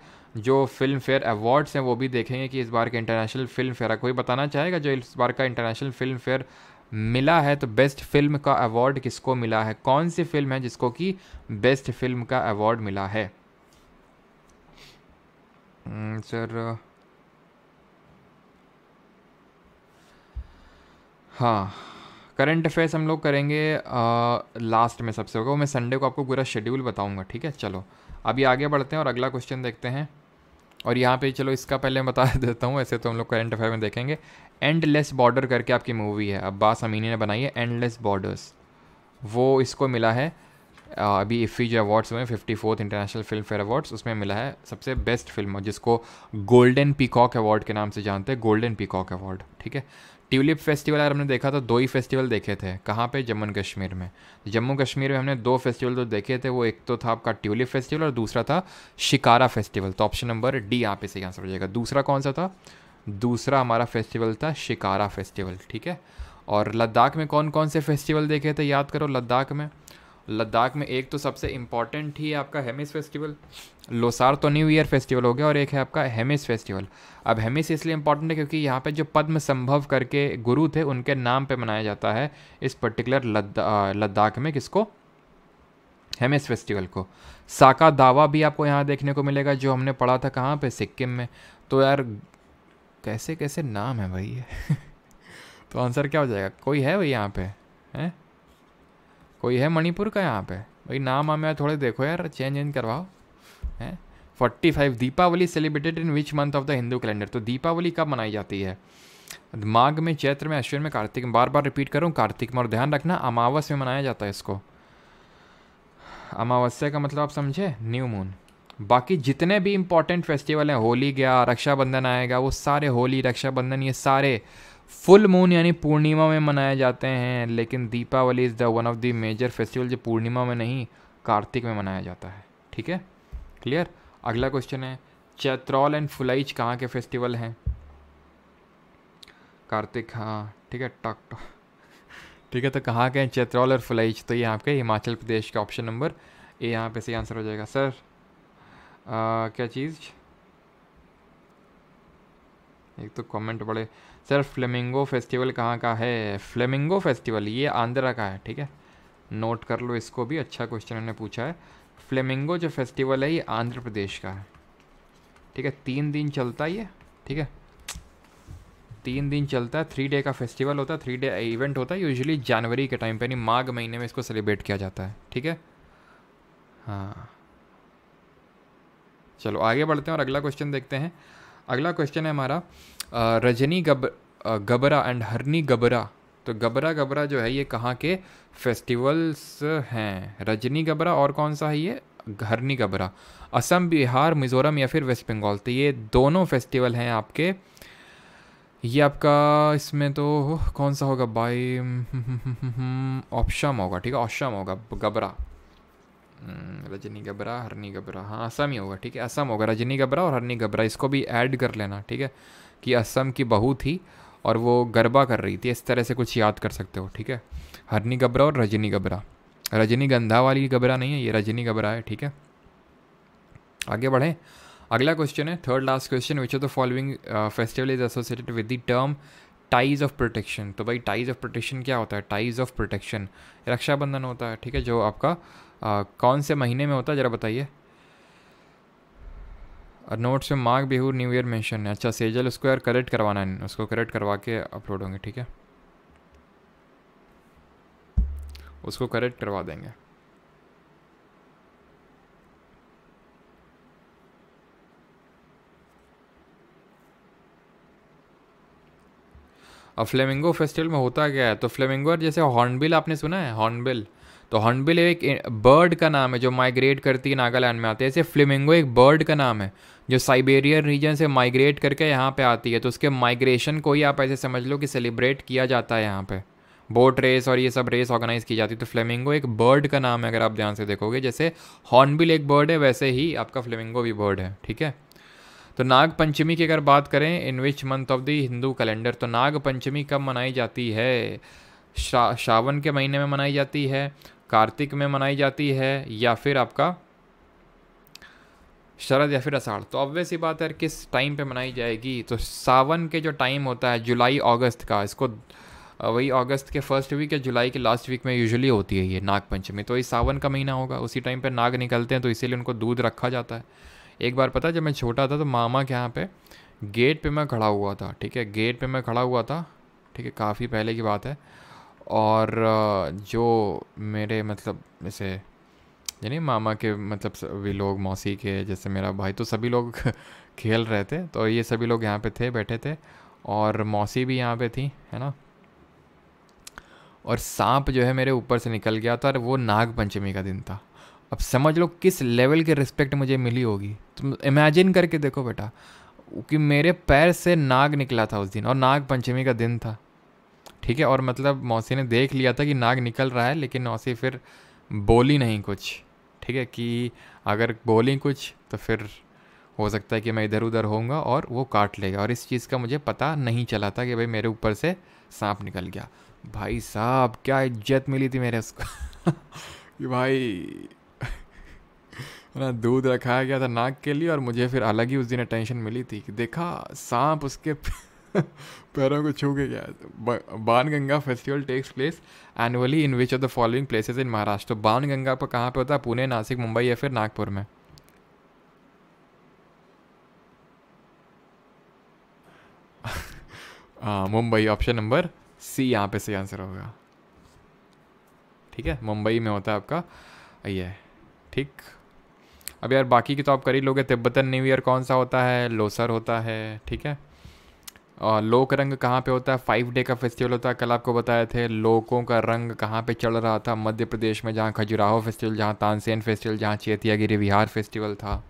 जो फिल्म फेयर अवार्ड्स हैं वो भी देखेंगे कि इस बार के इंटरनेशनल फिल्म फेयर कोई बताना चाहेगा जो इस बार का इंटरनेशनल फिल्म फेयर मिला है तो बेस्ट फिल्म का अवार्ड किसको मिला है कौन सी फिल्म है जिसको कि बेस्ट फिल्म का अवार्ड मिला है सर hmm, हाँ करंट अफेयर्स हम लोग करेंगे आ, लास्ट में सबसे होगा मैं संडे को आपको पूरा शेड्यूल बताऊंगा ठीक है चलो अभी आगे बढ़ते हैं और अगला क्वेश्चन देखते हैं और यहाँ पे चलो इसका पहले बता देता हूँ ऐसे तो हम लोग करंट अफेयर में देखेंगे एंडलेस बॉर्डर करके आपकी मूवी है अब्बास अमीनी ने बनाई है एंडलेस बॉर्डर्स वो इसको मिला है अभी इफ़ी जो अवार्ड्स हुए fifty fourth international film fair awards उसमें मिला है सबसे बेस्ट फिल्म जिसको गोल्डन पीकॉक अवार्ड के नाम से जानते हैं गोल्डन पीकॉक अवार्ड ठीक है ट्यूलिप फेस्टिवल अगर हमने देखा तो दो ही फेस्टिवल देखे थे कहाँ पे जम्मू कश्मीर में जम्मू कश्मीर में हमने दो फेस्टिवल तो देखे थे वो एक तो था आपका ट्यूलिप फेस्टिवल और दूसरा था शिकारा फेस्टिवल तो ऑप्शन नंबर डी यहाँ पे सही आंसर हो जाएगा दूसरा कौन सा था दूसरा हमारा फेस्टिवल था शिकारा फेस्टिवल ठीक है और लद्दाख में कौन कौन से फेस्टिवल देखे थे याद करो लद्दाख में लद्दाख में एक तो सबसे इम्पॉर्टेंट ही आपका हेमिस फेस्टिवल लोसार तो न्यू ईयर फेस्टिवल हो गया और एक है आपका हेमिस फेस्टिवल अब हेमिस इसलिए इम्पॉर्टेंट है क्योंकि यहाँ पे जो पद्म संभव करके गुरु थे उनके नाम पे मनाया जाता है इस पर्टिकुलर लद्दा, लद्दाख में किसको हेमिस फेस्टिवल को साका दावा भी आपको यहाँ देखने को मिलेगा जो हमने पढ़ा था कहाँ पर सिक्किम में तो यार कैसे कैसे नाम है भाई तो आंसर क्या हो जाएगा कोई है भाई यहाँ पे हैं कोई है मणिपुर का यहाँ पे भाई नाम आम यार थोड़े देखो यार चेंज एंज करवाओ हैं forty five Deepawali celebrated in which month of the Hindu calendar तो दीपावली कब मनाई जाती है माघ में चैत्र में अश्विन में कार्तिक में बार बार रिपीट करूँ कार्तिक में और ध्यान रखना अमावस में मनाया जाता है इसको अमावस्या का मतलब आप समझे न्यू मून बाकी जितने भी इंपॉर्टेंट फेस्टिवल हैं होली गया रक्षाबंधन आएगा वो सारे होली रक्षाबंधन ये सारे फुल मून यानी पूर्णिमा में मनाए जाते हैं लेकिन Deepawali is the one of the major festival जो पूर्णिमा में नहीं कार्तिक में मनाया जाता है ठीक है क्लियर अगला क्वेश्चन है चैत्रौल एंड फुलाइच कहाँ के फेस्टिवल हैं कार्तिक हाँ ठीक है टक टॉक ठीक है तो कहाँ के हैं चैत्रॉल और फुलाइच तो ये आपके हिमाचल प्रदेश का ऑप्शन नंबर ए यहाँ पे सही आंसर हो जाएगा सर आ, क्या चीज़ एक तो कमेंट बड़े सर फ्लेमिंगो फेस्टिवल कहाँ का है फ्लेमिंगो फेस्टिवल ये आंध्रा का है ठीक है नोट कर लो इसको भी अच्छा क्वेश्चन हमने पूछा है फ्लेमिंगो जो फेस्टिवल है ये आंध्र प्रदेश का है ठीक है तीन दिन चलता है ये ठीक है तीन दिन चलता है थ्री डे का फेस्टिवल होता है थ्री डे इवेंट होता है यूजुअली जनवरी के टाइम पे यानी माघ महीने में इसको सेलिब्रेट किया जाता है ठीक है हाँ चलो आगे बढ़ते हैं और अगला क्वेश्चन देखते हैं अगला क्वेश्चन है हमारा रजनी गब गबरा एंड हरनी गबरा तो गबरा गबरा जो है ये कहाँ के फेस्टिवल्स हैं रजनी गबरा और कौन सा है ये हरनी गबरा असम बिहार मिज़ोरम या फिर वेस्ट बंगाल तो ये दोनों फेस्टिवल हैं आपके ये आपका इसमें तो कौन सा होगा बाई ऑप्शम हम्म, हम्म, हम्म, होगा ठीक है ऑप्शम होगा गबरा हम्म, रजनी घबरा हरनी घबरा हाँ असम ही होगा ठीक है असम होगा रजनी घबरा और हरनी घबरा इसको भी ऐड कर लेना ठीक है कि असम की बहू थी और वो गरबा कर रही थी इस तरह से कुछ याद कर सकते हो ठीक है हरनी घबरा और रजनी घबरा रजनी गंधा वाली घबरा नहीं है ये रजनी घबरा है ठीक है आगे बढ़ें अगला क्वेश्चन है third last question which of the following festival is associated with the term ties of protection तो भाई टाइज ऑफ प्रोटेक्शन क्या होता है टाइज ऑफ प्रोटेक्शन रक्षाबंधन होता है ठीक है जो आपका आ, कौन से महीने में होता है ज़रा बताइए और नोट्स में मार्ग बिहूर न्यू ईयर मेंशन है अच्छा सेजल उसको यार करेक्ट करवाना है उसको करेक्ट करवा के अपलोड होंगे ठीक है उसको करेक्ट करवा देंगे अब फ्लेमिंगो फेस्टिवल में होता क्या है तो फ्लेमिंगो जैसे हॉर्नबिल आपने सुना है हॉर्नबिल तो हॉर्नबिल एक बर्ड का नाम है जो माइग्रेट करती है नागालैंड में आती है ऐसे फ्लेमिंगो एक बर्ड का नाम है जो साइबेरियन रीजन से माइग्रेट करके यहाँ पे आती है तो उसके माइग्रेशन को ही आप ऐसे समझ लो कि सेलिब्रेट किया जाता है यहाँ पे बोट रेस और ये सब रेस ऑर्गेनाइज की जाती है तो फ्लेमिंगो एक बर्ड का नाम है अगर आप ध्यान से देखोगे जैसे हॉर्नबिल एक बर्ड है वैसे ही आपका फ्लेमिंगो भी बर्ड है ठीक है तो नाग पंचमी की अगर बात करें in which month of the Hindu calendar तो नाग पंचमी कब मनाई जाती है शा श्रावण के महीने में मनाई जाती है कार्तिक में मनाई जाती है या फिर आपका शरद या फिर अषाढ़ तो ऑब्वियस ही बात है किस टाइम पे मनाई जाएगी तो सावन के जो टाइम होता है जुलाई अगस्त का इसको वही अगस्त के फर्स्ट वीक या जुलाई के लास्ट वीक में यूजुअली होती है ये नाग पंचमी तो ये सावन का महीना होगा उसी टाइम पे नाग निकलते हैं तो इसीलिए उनको दूध रखा जाता है एक बार पता जब मैं छोटा था तो मामा के यहाँ पे गेट पे मैं खड़ा हुआ था ठीक है गेट पे मैं खड़ा हुआ था ठीक है काफ़ी पहले की बात है और जो मेरे मतलब जैसे यानी मामा के मतलब सभी लोग मौसी के जैसे मेरा भाई तो सभी लोग खेल रहे थे तो ये सभी लोग यहाँ पे थे बैठे थे और मौसी भी यहाँ पे थी है ना और सांप जो है मेरे ऊपर से निकल गया था और वो नाग पंचमी का दिन था अब समझ लो किस लेवल की रिस्पेक्ट मुझे मिली होगी तुम इमेजिन करके देखो बेटा कि मेरे पैर से नाग निकला था उस दिन और नाग पंचमी का दिन था ठीक है और मतलब मौसी ने देख लिया था कि नाग निकल रहा है लेकिन मौसी फिर बोली नहीं कुछ ठीक है कि अगर बोली कुछ तो फिर हो सकता है कि मैं इधर उधर होऊंगा और वो काट लेगा और इस चीज़ का मुझे पता नहीं चला था कि भाई मेरे ऊपर से सांप निकल गया भाई साहब क्या इज्जत मिली थी मेरे उसको कि भाई ना दूध रखाया गया था नाक के लिए और मुझे फिर अलग ही उस दिन टेंशन मिली थी कि देखा सांप उसके पैरों को छू के गया Ban Ganga festival takes place annually in which of the following places in Maharashtra Ban Ganga पर कहाँ पे होता है पुणे नासिक मुंबई या फिर नागपुर में हाँ, मुंबई ऑप्शन नंबर सी यहाँ पे सही आंसर होगा ठीक है मुंबई में होता है आपका ये ठीक अब यार बाकी की तो आप कर ही लोगे तिब्बतन न्यू ईयर कौन सा होता है लोसर होता है ठीक है और लोक रंग कहाँ पे होता है फाइव डे का फेस्टिवल होता है कल आपको बताए थे लोकों का रंग कहाँ पे चल रहा था मध्य प्रदेश में जहाँ खजुराहो फेस्टिवल जहाँ तानसेन फेस्टिवल जहाँ चेतियागिरी विहार फेस्टिवल था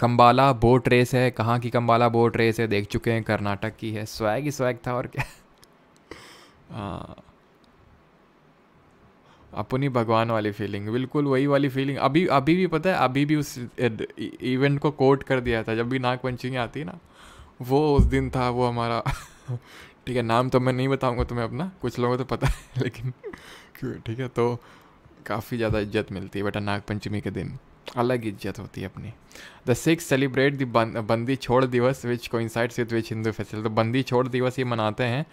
कम्बाला बोट रेस है कहाँ की कम्बाला बोट रेस है देख चुके हैं कर्नाटक की है स्वैग ही स्वैग था और क्या अपनी भगवान वाली फीलिंग बिल्कुल वही वाली फीलिंग अभी अभी भी पता है अभी भी उस इवेंट को कोट कर दिया था जब भी नाग पंचमी आती है ना वो उस दिन था वो हमारा ठीक है नाम तो मैं नहीं बताऊंगा तुम्हें अपना कुछ लोगों को तो पता है लेकिन क्यों ठीक है तो काफ़ी ज़्यादा इज्जत मिलती है बेटा नागपंचमी के दिन अलग इज्जत होती है अपनी the six celebrate the Bandi Chhor Divas which coincides with which Hindu festival तो बंदी छोड़ दिवस ये मनाते हैं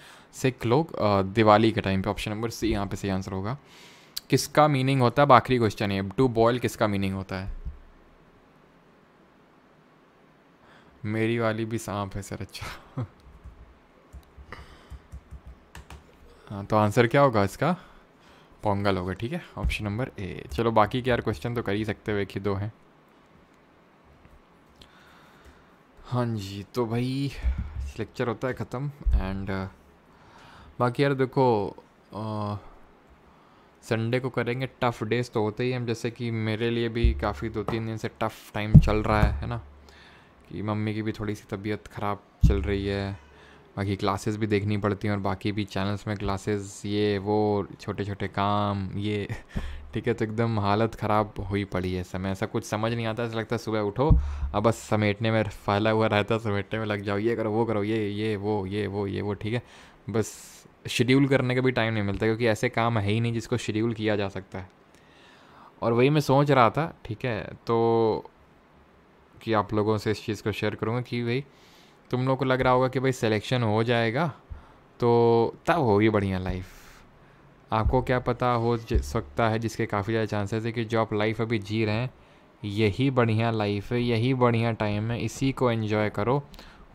सिख लोग दिवाली के टाइम पे ऑप्शन नंबर सी यहाँ पे सही आंसर होगा किसका मीनिंग होता है बाखरी आखिरी क्वेश्चन है टू बॉयल किसका मीनिंग होता है मेरी वाली भी सांप है सर अच्छा हाँ तो आंसर क्या होगा इसका पोंगल होगा ठीक है ऑप्शन नंबर ए चलो बाकी के यार क्वेश्चन तो कर ही सकते हो एक ही दो हैं हाँ जी तो भाई लेक्चर होता है ख़त्म एंड uh, बाकी यार देखो संडे uh, को करेंगे टफ़ डेज तो होते ही हम जैसे कि मेरे लिए भी काफ़ी दो तीन दिन से टफ़ टाइम चल रहा है है ना कि मम्मी की भी थोड़ी सी तबीयत ख़राब चल रही है बाकी क्लासेस भी देखनी पड़ती हैं और बाकी भी चैनल्स में क्लासेस ये वो छोटे छोटे काम ये ठीक है तो एकदम हालत ख़राब हुई पड़ी है समय ऐसा कुछ समझ नहीं आता ऐसा लगता है सुबह उठो अब बस समेटने में फैला हुआ रहता है समेटने में लग जाओ ये करो वो करो ये ये वो ये वो ये वो ठीक है बस शेड्यूल करने का भी टाइम नहीं मिलता क्योंकि ऐसे काम है ही नहीं जिसको शेड्यूल किया जा सकता है और वही मैं सोच रहा था ठीक है तो कि आप लोगों से इस चीज़ को शेयर करूँगा कि भाई तुम लोग को लग रहा होगा कि भाई सिलेक्शन हो जाएगा तो तब होगी बढ़िया लाइफ आपको क्या पता हो सकता है जिसके काफ़ी ज़्यादा चांसेस है कि जो आप लाइफ अभी जी रहे हैं यही बढ़िया लाइफ है यही बढ़िया टाइम है इसी को एंजॉय करो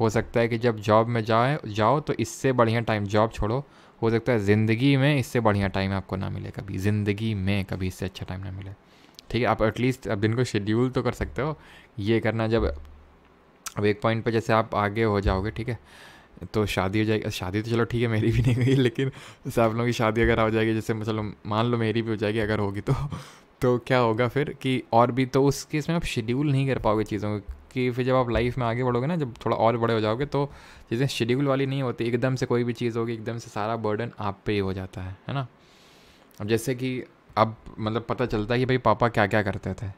हो सकता है कि जब जॉब में जाए जाओ तो इससे बढ़िया टाइम जॉब छोड़ो हो सकता है ज़िंदगी में इससे बढ़िया टाइम आपको ना मिले कभी ज़िंदगी में कभी इससे अच्छा टाइम ना मिले ठीक है आप एटलीस्ट अब दिन को शेड्यूल तो कर सकते हो ये करना जब अब एक पॉइंट पर जैसे आप आगे हो जाओगे ठीक है तो शादी हो जाएगी शादी तो चलो ठीक है मेरी भी नहीं हुई लेकिन जैसे आप लोगों की शादी अगर हो जाएगी जैसे मतलब मान लो मेरी भी हो जाएगी अगर होगी तो तो क्या होगा फिर कि और भी तो उस केस में आप शेड्यूल नहीं कर पाओगे चीज़ों को कि फिर जब आप लाइफ में आगे बढ़ोगे ना जब थोड़ा और बड़े हो जाओगे तो चीज़ें शेड्यूल वाली नहीं होती एकदम से कोई भी चीज़ होगी एकदम से सारा बर्डन आप पे ही हो जाता है है ना अब जैसे कि अब मतलब पता चलता है कि भाई पापा क्या क्या करते थे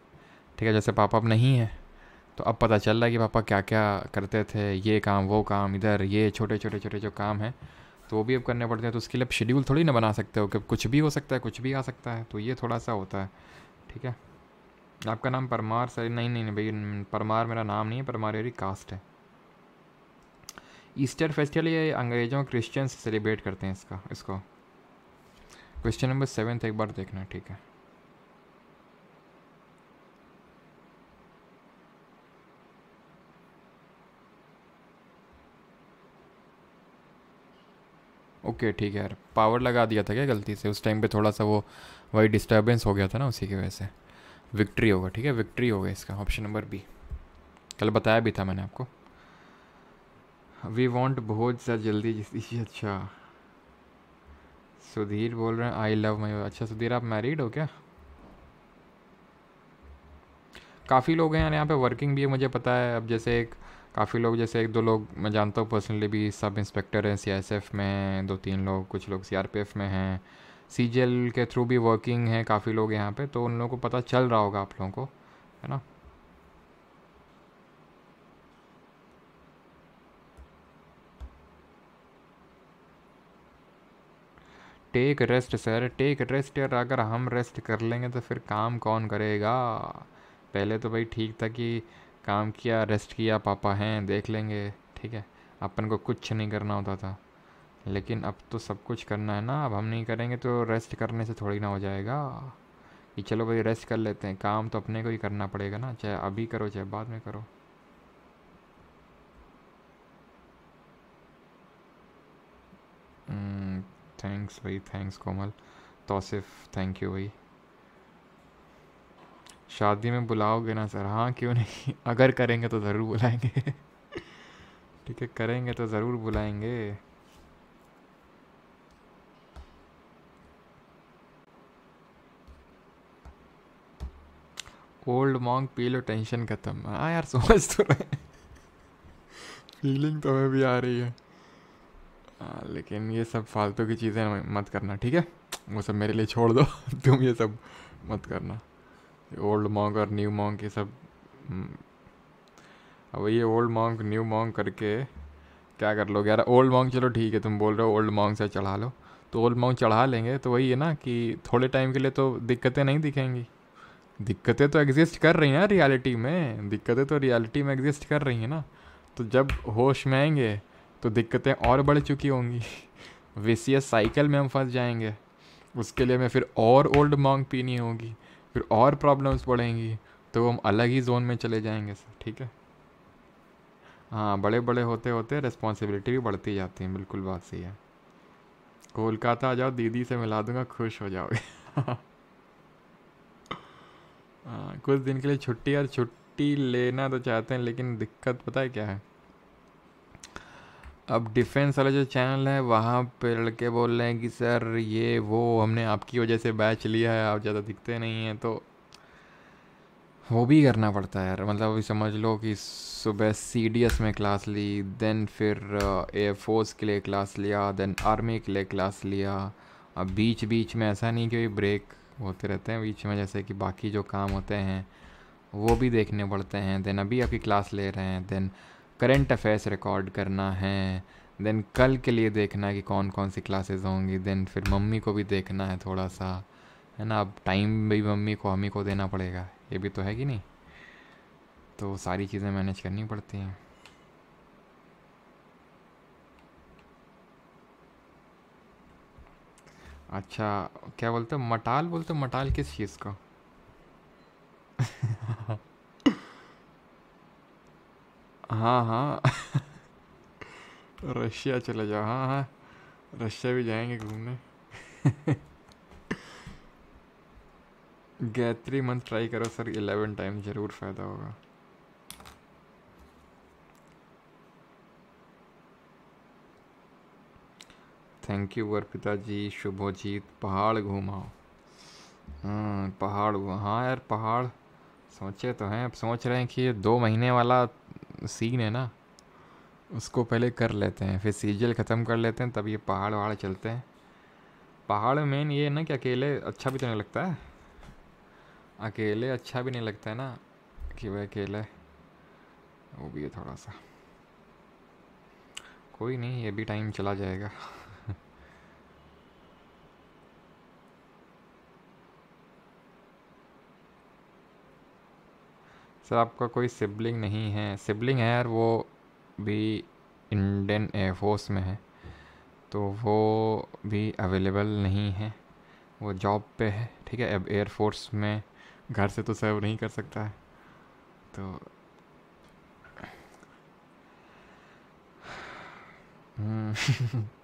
ठीक है जैसे पापा अब नहीं है तो अब पता चल रहा है कि पापा क्या क्या करते थे ये काम वो काम इधर ये छोटे छोटे छोटे जो काम हैं तो वो भी अब करने पड़ते हैं तो उसके लिए अब शेड्यूल थोड़ी ना बना सकते हो कि कुछ भी हो सकता है कुछ भी आ सकता है तो ये थोड़ा सा होता है ठीक है आपका नाम परमार सर नहीं नहीं नहीं भाई परमार मेरा नाम नहीं है परमार मेरी कास्ट है ईस्टर फेस्टिवल ये अंग्रेज़ों क्रिश्चियंस सेलिब्रेट करते हैं इसका इसको क्वेश्चन नंबर सेवन एक बार देखना ठीक है ओके ठीक है यार पावर लगा दिया था क्या गलती से उस टाइम पे थोड़ा सा वो वही डिस्टर्बेंस हो गया था ना उसी की वजह से विक्ट्री होगा ठीक है विक्ट्री होगा इसका ऑप्शन नंबर बी कल बताया भी था मैंने आपको वी वॉन्ट बहुत सर जल्दी जल्दी अच्छा सुधीर बोल रहे हैं आई लव माई अच्छा सुधीर आप मैरिड हो क्या काफ़ी लोग हैं यार यहाँ पे वर्किंग भी है मुझे पता है अब जैसे एक काफ़ी लोग जैसे एक दो लोग मैं जानता हूँ पर्सनली भी सब इंस्पेक्टर हैं सीआईएसएफ में दो तीन लोग कुछ लोग सीआरपीएफ में हैं सी के थ्रू भी वर्किंग हैं काफ़ी लोग यहाँ पे तो उन लोगों को पता चल रहा होगा आप लोगों को है ना take rest sir take rest यार अगर हम रेस्ट कर लेंगे तो फिर काम कौन करेगा पहले तो भाई ठीक था कि काम किया रेस्ट किया पापा हैं देख लेंगे ठीक है अपन को कुछ नहीं करना होता था लेकिन अब तो सब कुछ करना है ना अब हम नहीं करेंगे तो रेस्ट करने से थोड़ी ना हो जाएगा कि चलो भाई रेस्ट कर लेते हैं काम तो अपने को ही करना पड़ेगा ना चाहे अभी करो चाहे बाद में करो थैंक्स हम्म, भाई thanks Komal Tosif thank you भाई शादी में बुलाओगे ना सर हाँ क्यों नहीं अगर करेंगे तो ज़रूर बुलाएंगे ठीक है करेंगे तो ज़रूर बुलाएंगे ओल्ड मॉन्ग पी लो टेंशन खत्म हाँ यार समझ तो रहे फीलिंग तो हमें भी आ रही है आ, लेकिन ये सब फालतू की चीज़ें मत करना ठीक है वो सब मेरे लिए छोड़ दो तुम ये सब मत करना ओल्ड मॉन्ग और न्यू मॉन्ग ये सब हम्म। अब ये ओल्ड मॉन्क न्यू मॉन्ग करके क्या कर लो यार ओल्ड मॉन्ग चलो ठीक है तुम बोल रहे हो ओल्ड मॉन्क से चढ़ा लो तो ओल्ड मॉन्क चढ़ा लेंगे तो वही है ना कि थोड़े टाइम के लिए तो दिक्कतें नहीं दिखेंगी दिक्कतें तो एग्जिस्ट कर रही हैं रियलिटी में दिक्कतें तो रियलिटी में एग्जिस्ट कर रही हैं ना तो जब होश में आएंगे तो दिक्कतें और बढ़ चुकी होंगी विसियस साइकिल में हम फंस जाएंगे उसके लिए मैं फिर और ओल्ड मॉन्ग पीनी होगी फिर और प्रॉब्लम्स बढ़ेंगी तो हम अलग ही जोन में चले जाएंगे सर ठीक है हाँ बड़े बड़े होते होते रिस्पॉन्सिबिलिटी भी बढ़ती जाती है बिल्कुल बात सही है कोलकाता आ जाओ दीदी से मिला दूंगा खुश हो जाओगे हाँ, कुछ दिन के लिए छुट्टी और छुट्टी लेना तो चाहते हैं लेकिन दिक्कत पता है क्या है अब डिफेंस वाला जो चैनल है वहाँ पे लड़के बोल रहे हैं कि सर ये वो हमने आपकी वजह से बैच लिया है आप ज़्यादा दिखते नहीं हैं तो वो भी करना पड़ता है यार मतलब अभी समझ लो कि सुबह सी डी एस में क्लास ली देन फिर एयरफोर्स uh, के लिए क्लास लिया देन आर्मी के लिए क्लास लिया अब बीच बीच में ऐसा नहीं कि ब्रेक होते रहते हैं बीच में जैसे कि बाकी जो काम होते हैं वो भी देखने पड़ते हैं देन अभी आपकी क्लास ले रहे हैं देन करंट अफेयर्स रिकॉर्ड करना है देन कल के लिए देखना है कि कौन कौन सी क्लासेस होंगी देन फिर मम्मी को भी देखना है थोड़ा सा है ना अब टाइम भी मम्मी को हम को देना पड़ेगा ये भी तो है कि नहीं तो सारी चीज़ें मैनेज करनी पड़ती हैं अच्छा क्या बोलते मटाल बोलते मटाल किस चीज़ का हाँ हाँ रशिया चले जाओ हाँ हाँ रशिया भी जाएंगे घूमने गैत्री मंथ ट्राई करो सर इलेवन टाइम ज़रूर फ़ायदा होगा थैंक यू अर्पिता जी शुभोजीत पहाड़ घूमाओ हम्म, पहाड़ हाँ यार पहाड़ सोचे तो हैं अब सोच रहे हैं कि ये दो महीने वाला सीन है ना उसको पहले कर लेते हैं फिर सीजल ख़त्म कर लेते हैं तब ये पहाड़ वहाड़ चलते हैं पहाड़ मेन ये है ना कि अकेले अच्छा भी तो नहीं लगता है अकेले अच्छा भी नहीं लगता है ना कि वह अकेले वो भी है थोड़ा सा कोई नहीं ये भी टाइम चला जाएगा सर आपका कोई सिबलिंग नहीं है सिबलिंग है यार वो भी इंडियन एयरफोर्स में है तो वो भी अवेलेबल नहीं है वो जॉब पे है ठीक है अब एयरफोर्स में घर से तो सर्व नहीं कर सकता है तो हम्म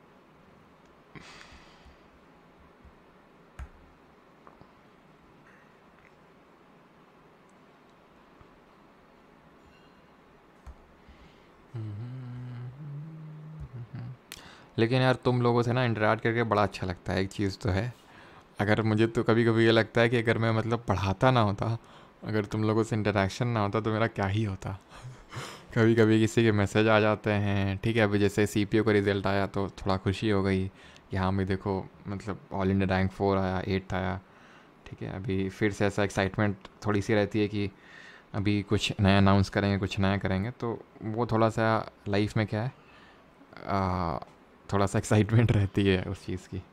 लेकिन यार तुम लोगों से ना इंटरेक्ट करके बड़ा अच्छा लगता है एक चीज़ तो है अगर मुझे तो कभी कभी ये लगता है कि अगर मैं मतलब पढ़ाता ना होता अगर तुम लोगों से इंटरेक्शन ना होता तो मेरा क्या ही होता कभी कभी किसी के मैसेज आ जाते हैं ठीक है अभी जैसे सी पी ओ का रिज़ल्ट आया तो थोड़ा खुशी हो गई कि हाँ भाई देखो मतलब ऑल इंडिया रैंक फोर आया एट्थ आया ठीक है अभी फिर से ऐसा एक्साइटमेंट थोड़ी सी रहती है कि अभी कुछ नया अनाउंस करेंगे कुछ नया करेंगे तो वो थोड़ा सा लाइफ में क्या है आ, थोड़ा सा एक्साइटमेंट रहती है उस चीज़ की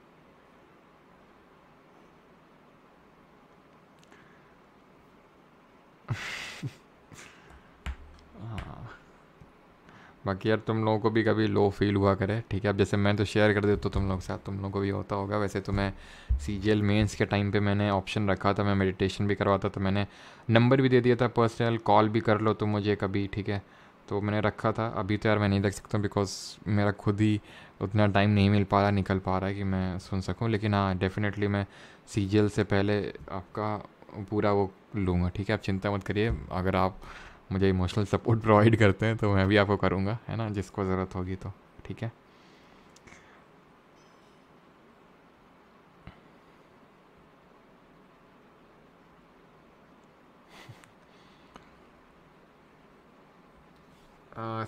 बाकी यार तुम लोगों को भी कभी लो फील हुआ करे ठीक है अब जैसे मैं तो शेयर कर देता तो तुम लोग साथ तुम लोगों को भी होता होगा वैसे तो मैं सी जी एल मेन्स के टाइम पे मैंने ऑप्शन रखा था मैं मेडिटेशन भी करवाता तो मैंने नंबर भी दे दिया था पर्सनल कॉल भी कर लो तुम मुझे कभी ठीक है तो मैंने रखा था अभी तो यार मैं नहीं देख सकता बिकॉज मेरा खुद ही उतना टाइम नहीं मिल पा रहा निकल पा रहा है कि मैं सुन सकूँ लेकिन हाँ डेफिनेटली मैं सीरियल से पहले आपका पूरा वो लूँगा ठीक है आप चिंता मत करिए अगर आप मुझे इमोशनल सपोर्ट प्रोवाइड करते हैं तो मैं भी आपको करूँगा है ना जिसको ज़रूरत होगी तो ठीक है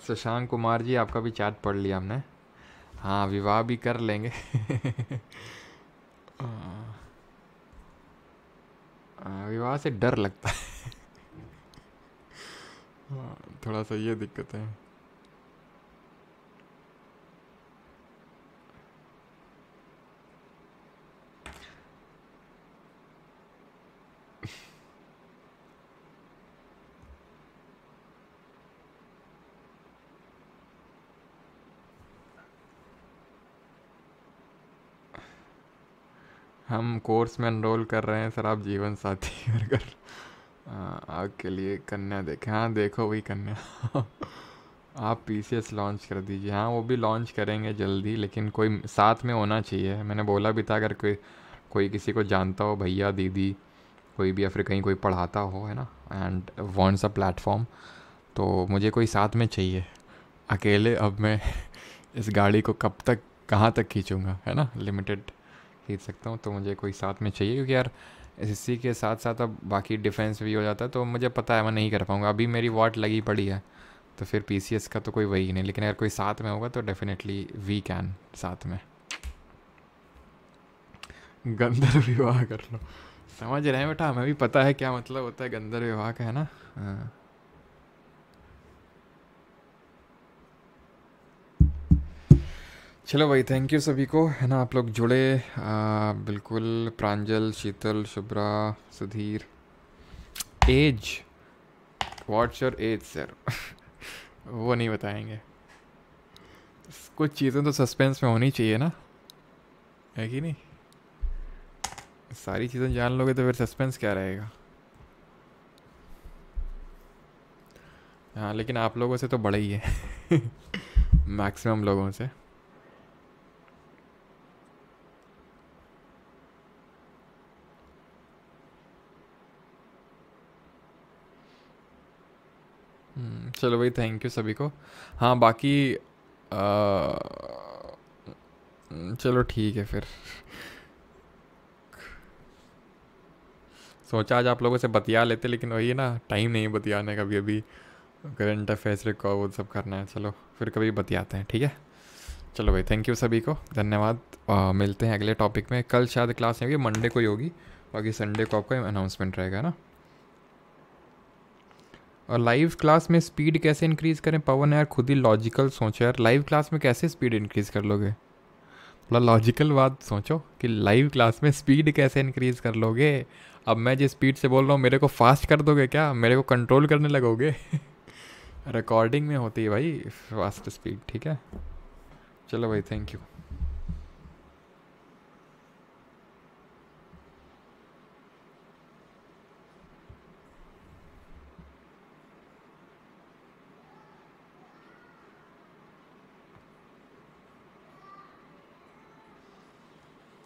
शशांक हाँ, कुमार जी आपका भी चैट पढ़ लिया हमने हाँ विवाह भी कर लेंगे हाँ। हाँ, विवाह से डर लगता है थोड़ा सा ये दिक्कत है हम कोर्स में एनरोल कर रहे हैं सर आप जीवन साथी अगर आग के लिए कन्या देखें हाँ देखो वही कन्या आप पी लॉन्च कर दीजिए हाँ वो भी लॉन्च करेंगे जल्दी लेकिन कोई साथ में होना चाहिए मैंने बोला भी था अगर कोई कोई किसी को जानता हो भैया दीदी कोई भी या फिर कहीं कोई पढ़ाता हो है ना एंड वॉन्ट्स अ प्लेटफॉर्म तो मुझे कोई साथ में चाहिए अकेले अब मैं इस गाड़ी को कब तक कहाँ तक खींचूँगा है ना लिमिटेड खरीद सकता हूँ तो मुझे कोई साथ में चाहिए क्योंकि यार एस के साथ साथ अब बाकी डिफेंस भी हो जाता है तो मुझे पता है मैं नहीं कर पाऊँगा अभी मेरी वाट लगी पड़ी है तो फिर पी का तो कोई वही नहीं लेकिन अगर कोई साथ में होगा तो डेफिनेटली वी कैन साथ में गंदर विवाह कर लो समझ रहे हैं बेटा हमें भी पता है क्या मतलब होता है गंदर विवाह का है ना हाँ। चलो भाई थैंक यू सभी को है ना आप लोग जुड़े आ, बिल्कुल Pranjal Sheetal Shubhra Sudhir age what's your age sir वो नहीं बताएंगे कुछ चीज़ें तो सस्पेंस में होनी चाहिए ना है कि नहीं सारी चीज़ें जान लोगे तो फिर सस्पेंस क्या रहेगा हाँ लेकिन आप लोगों से तो बड़ा ही है मैक्सिमम लोगों से चलो भाई थैंक यू सभी को हाँ बाकी आ, चलो ठीक है फिर सोचा आज आप लोगों से बतिया लेते लेकिन वही है ना टाइम नहीं बतियाने का कभी अभी करंट अफेयर्स रिकॉर्ड वो सब करना है चलो फिर कभी बतियाते हैं ठीक है चलो भाई थैंक यू सभी को धन्यवाद आ, मिलते हैं अगले टॉपिक में कल शायद क्लास नहीं होगी मंडे को ही होगी बाकी संडे को आपका अनाउंसमेंट रहेगा ना और लाइव क्लास में स्पीड कैसे इंक्रीज़ करें पवन यार खुद ही लॉजिकल सोचो यार लाइव क्लास में कैसे स्पीड इंक्रीज़ कर लोगे थोड़ा लॉजिकल बात सोचो कि लाइव क्लास में स्पीड कैसे इंक्रीज़ कर लोगे अब मैं जिस स्पीड से बोल रहा हूँ मेरे को फास्ट कर दोगे क्या मेरे को कंट्रोल करने लगोगे रिकॉर्डिंग में होती है भाई फास्ट स्पीड ठीक है चलो भाई थैंक यू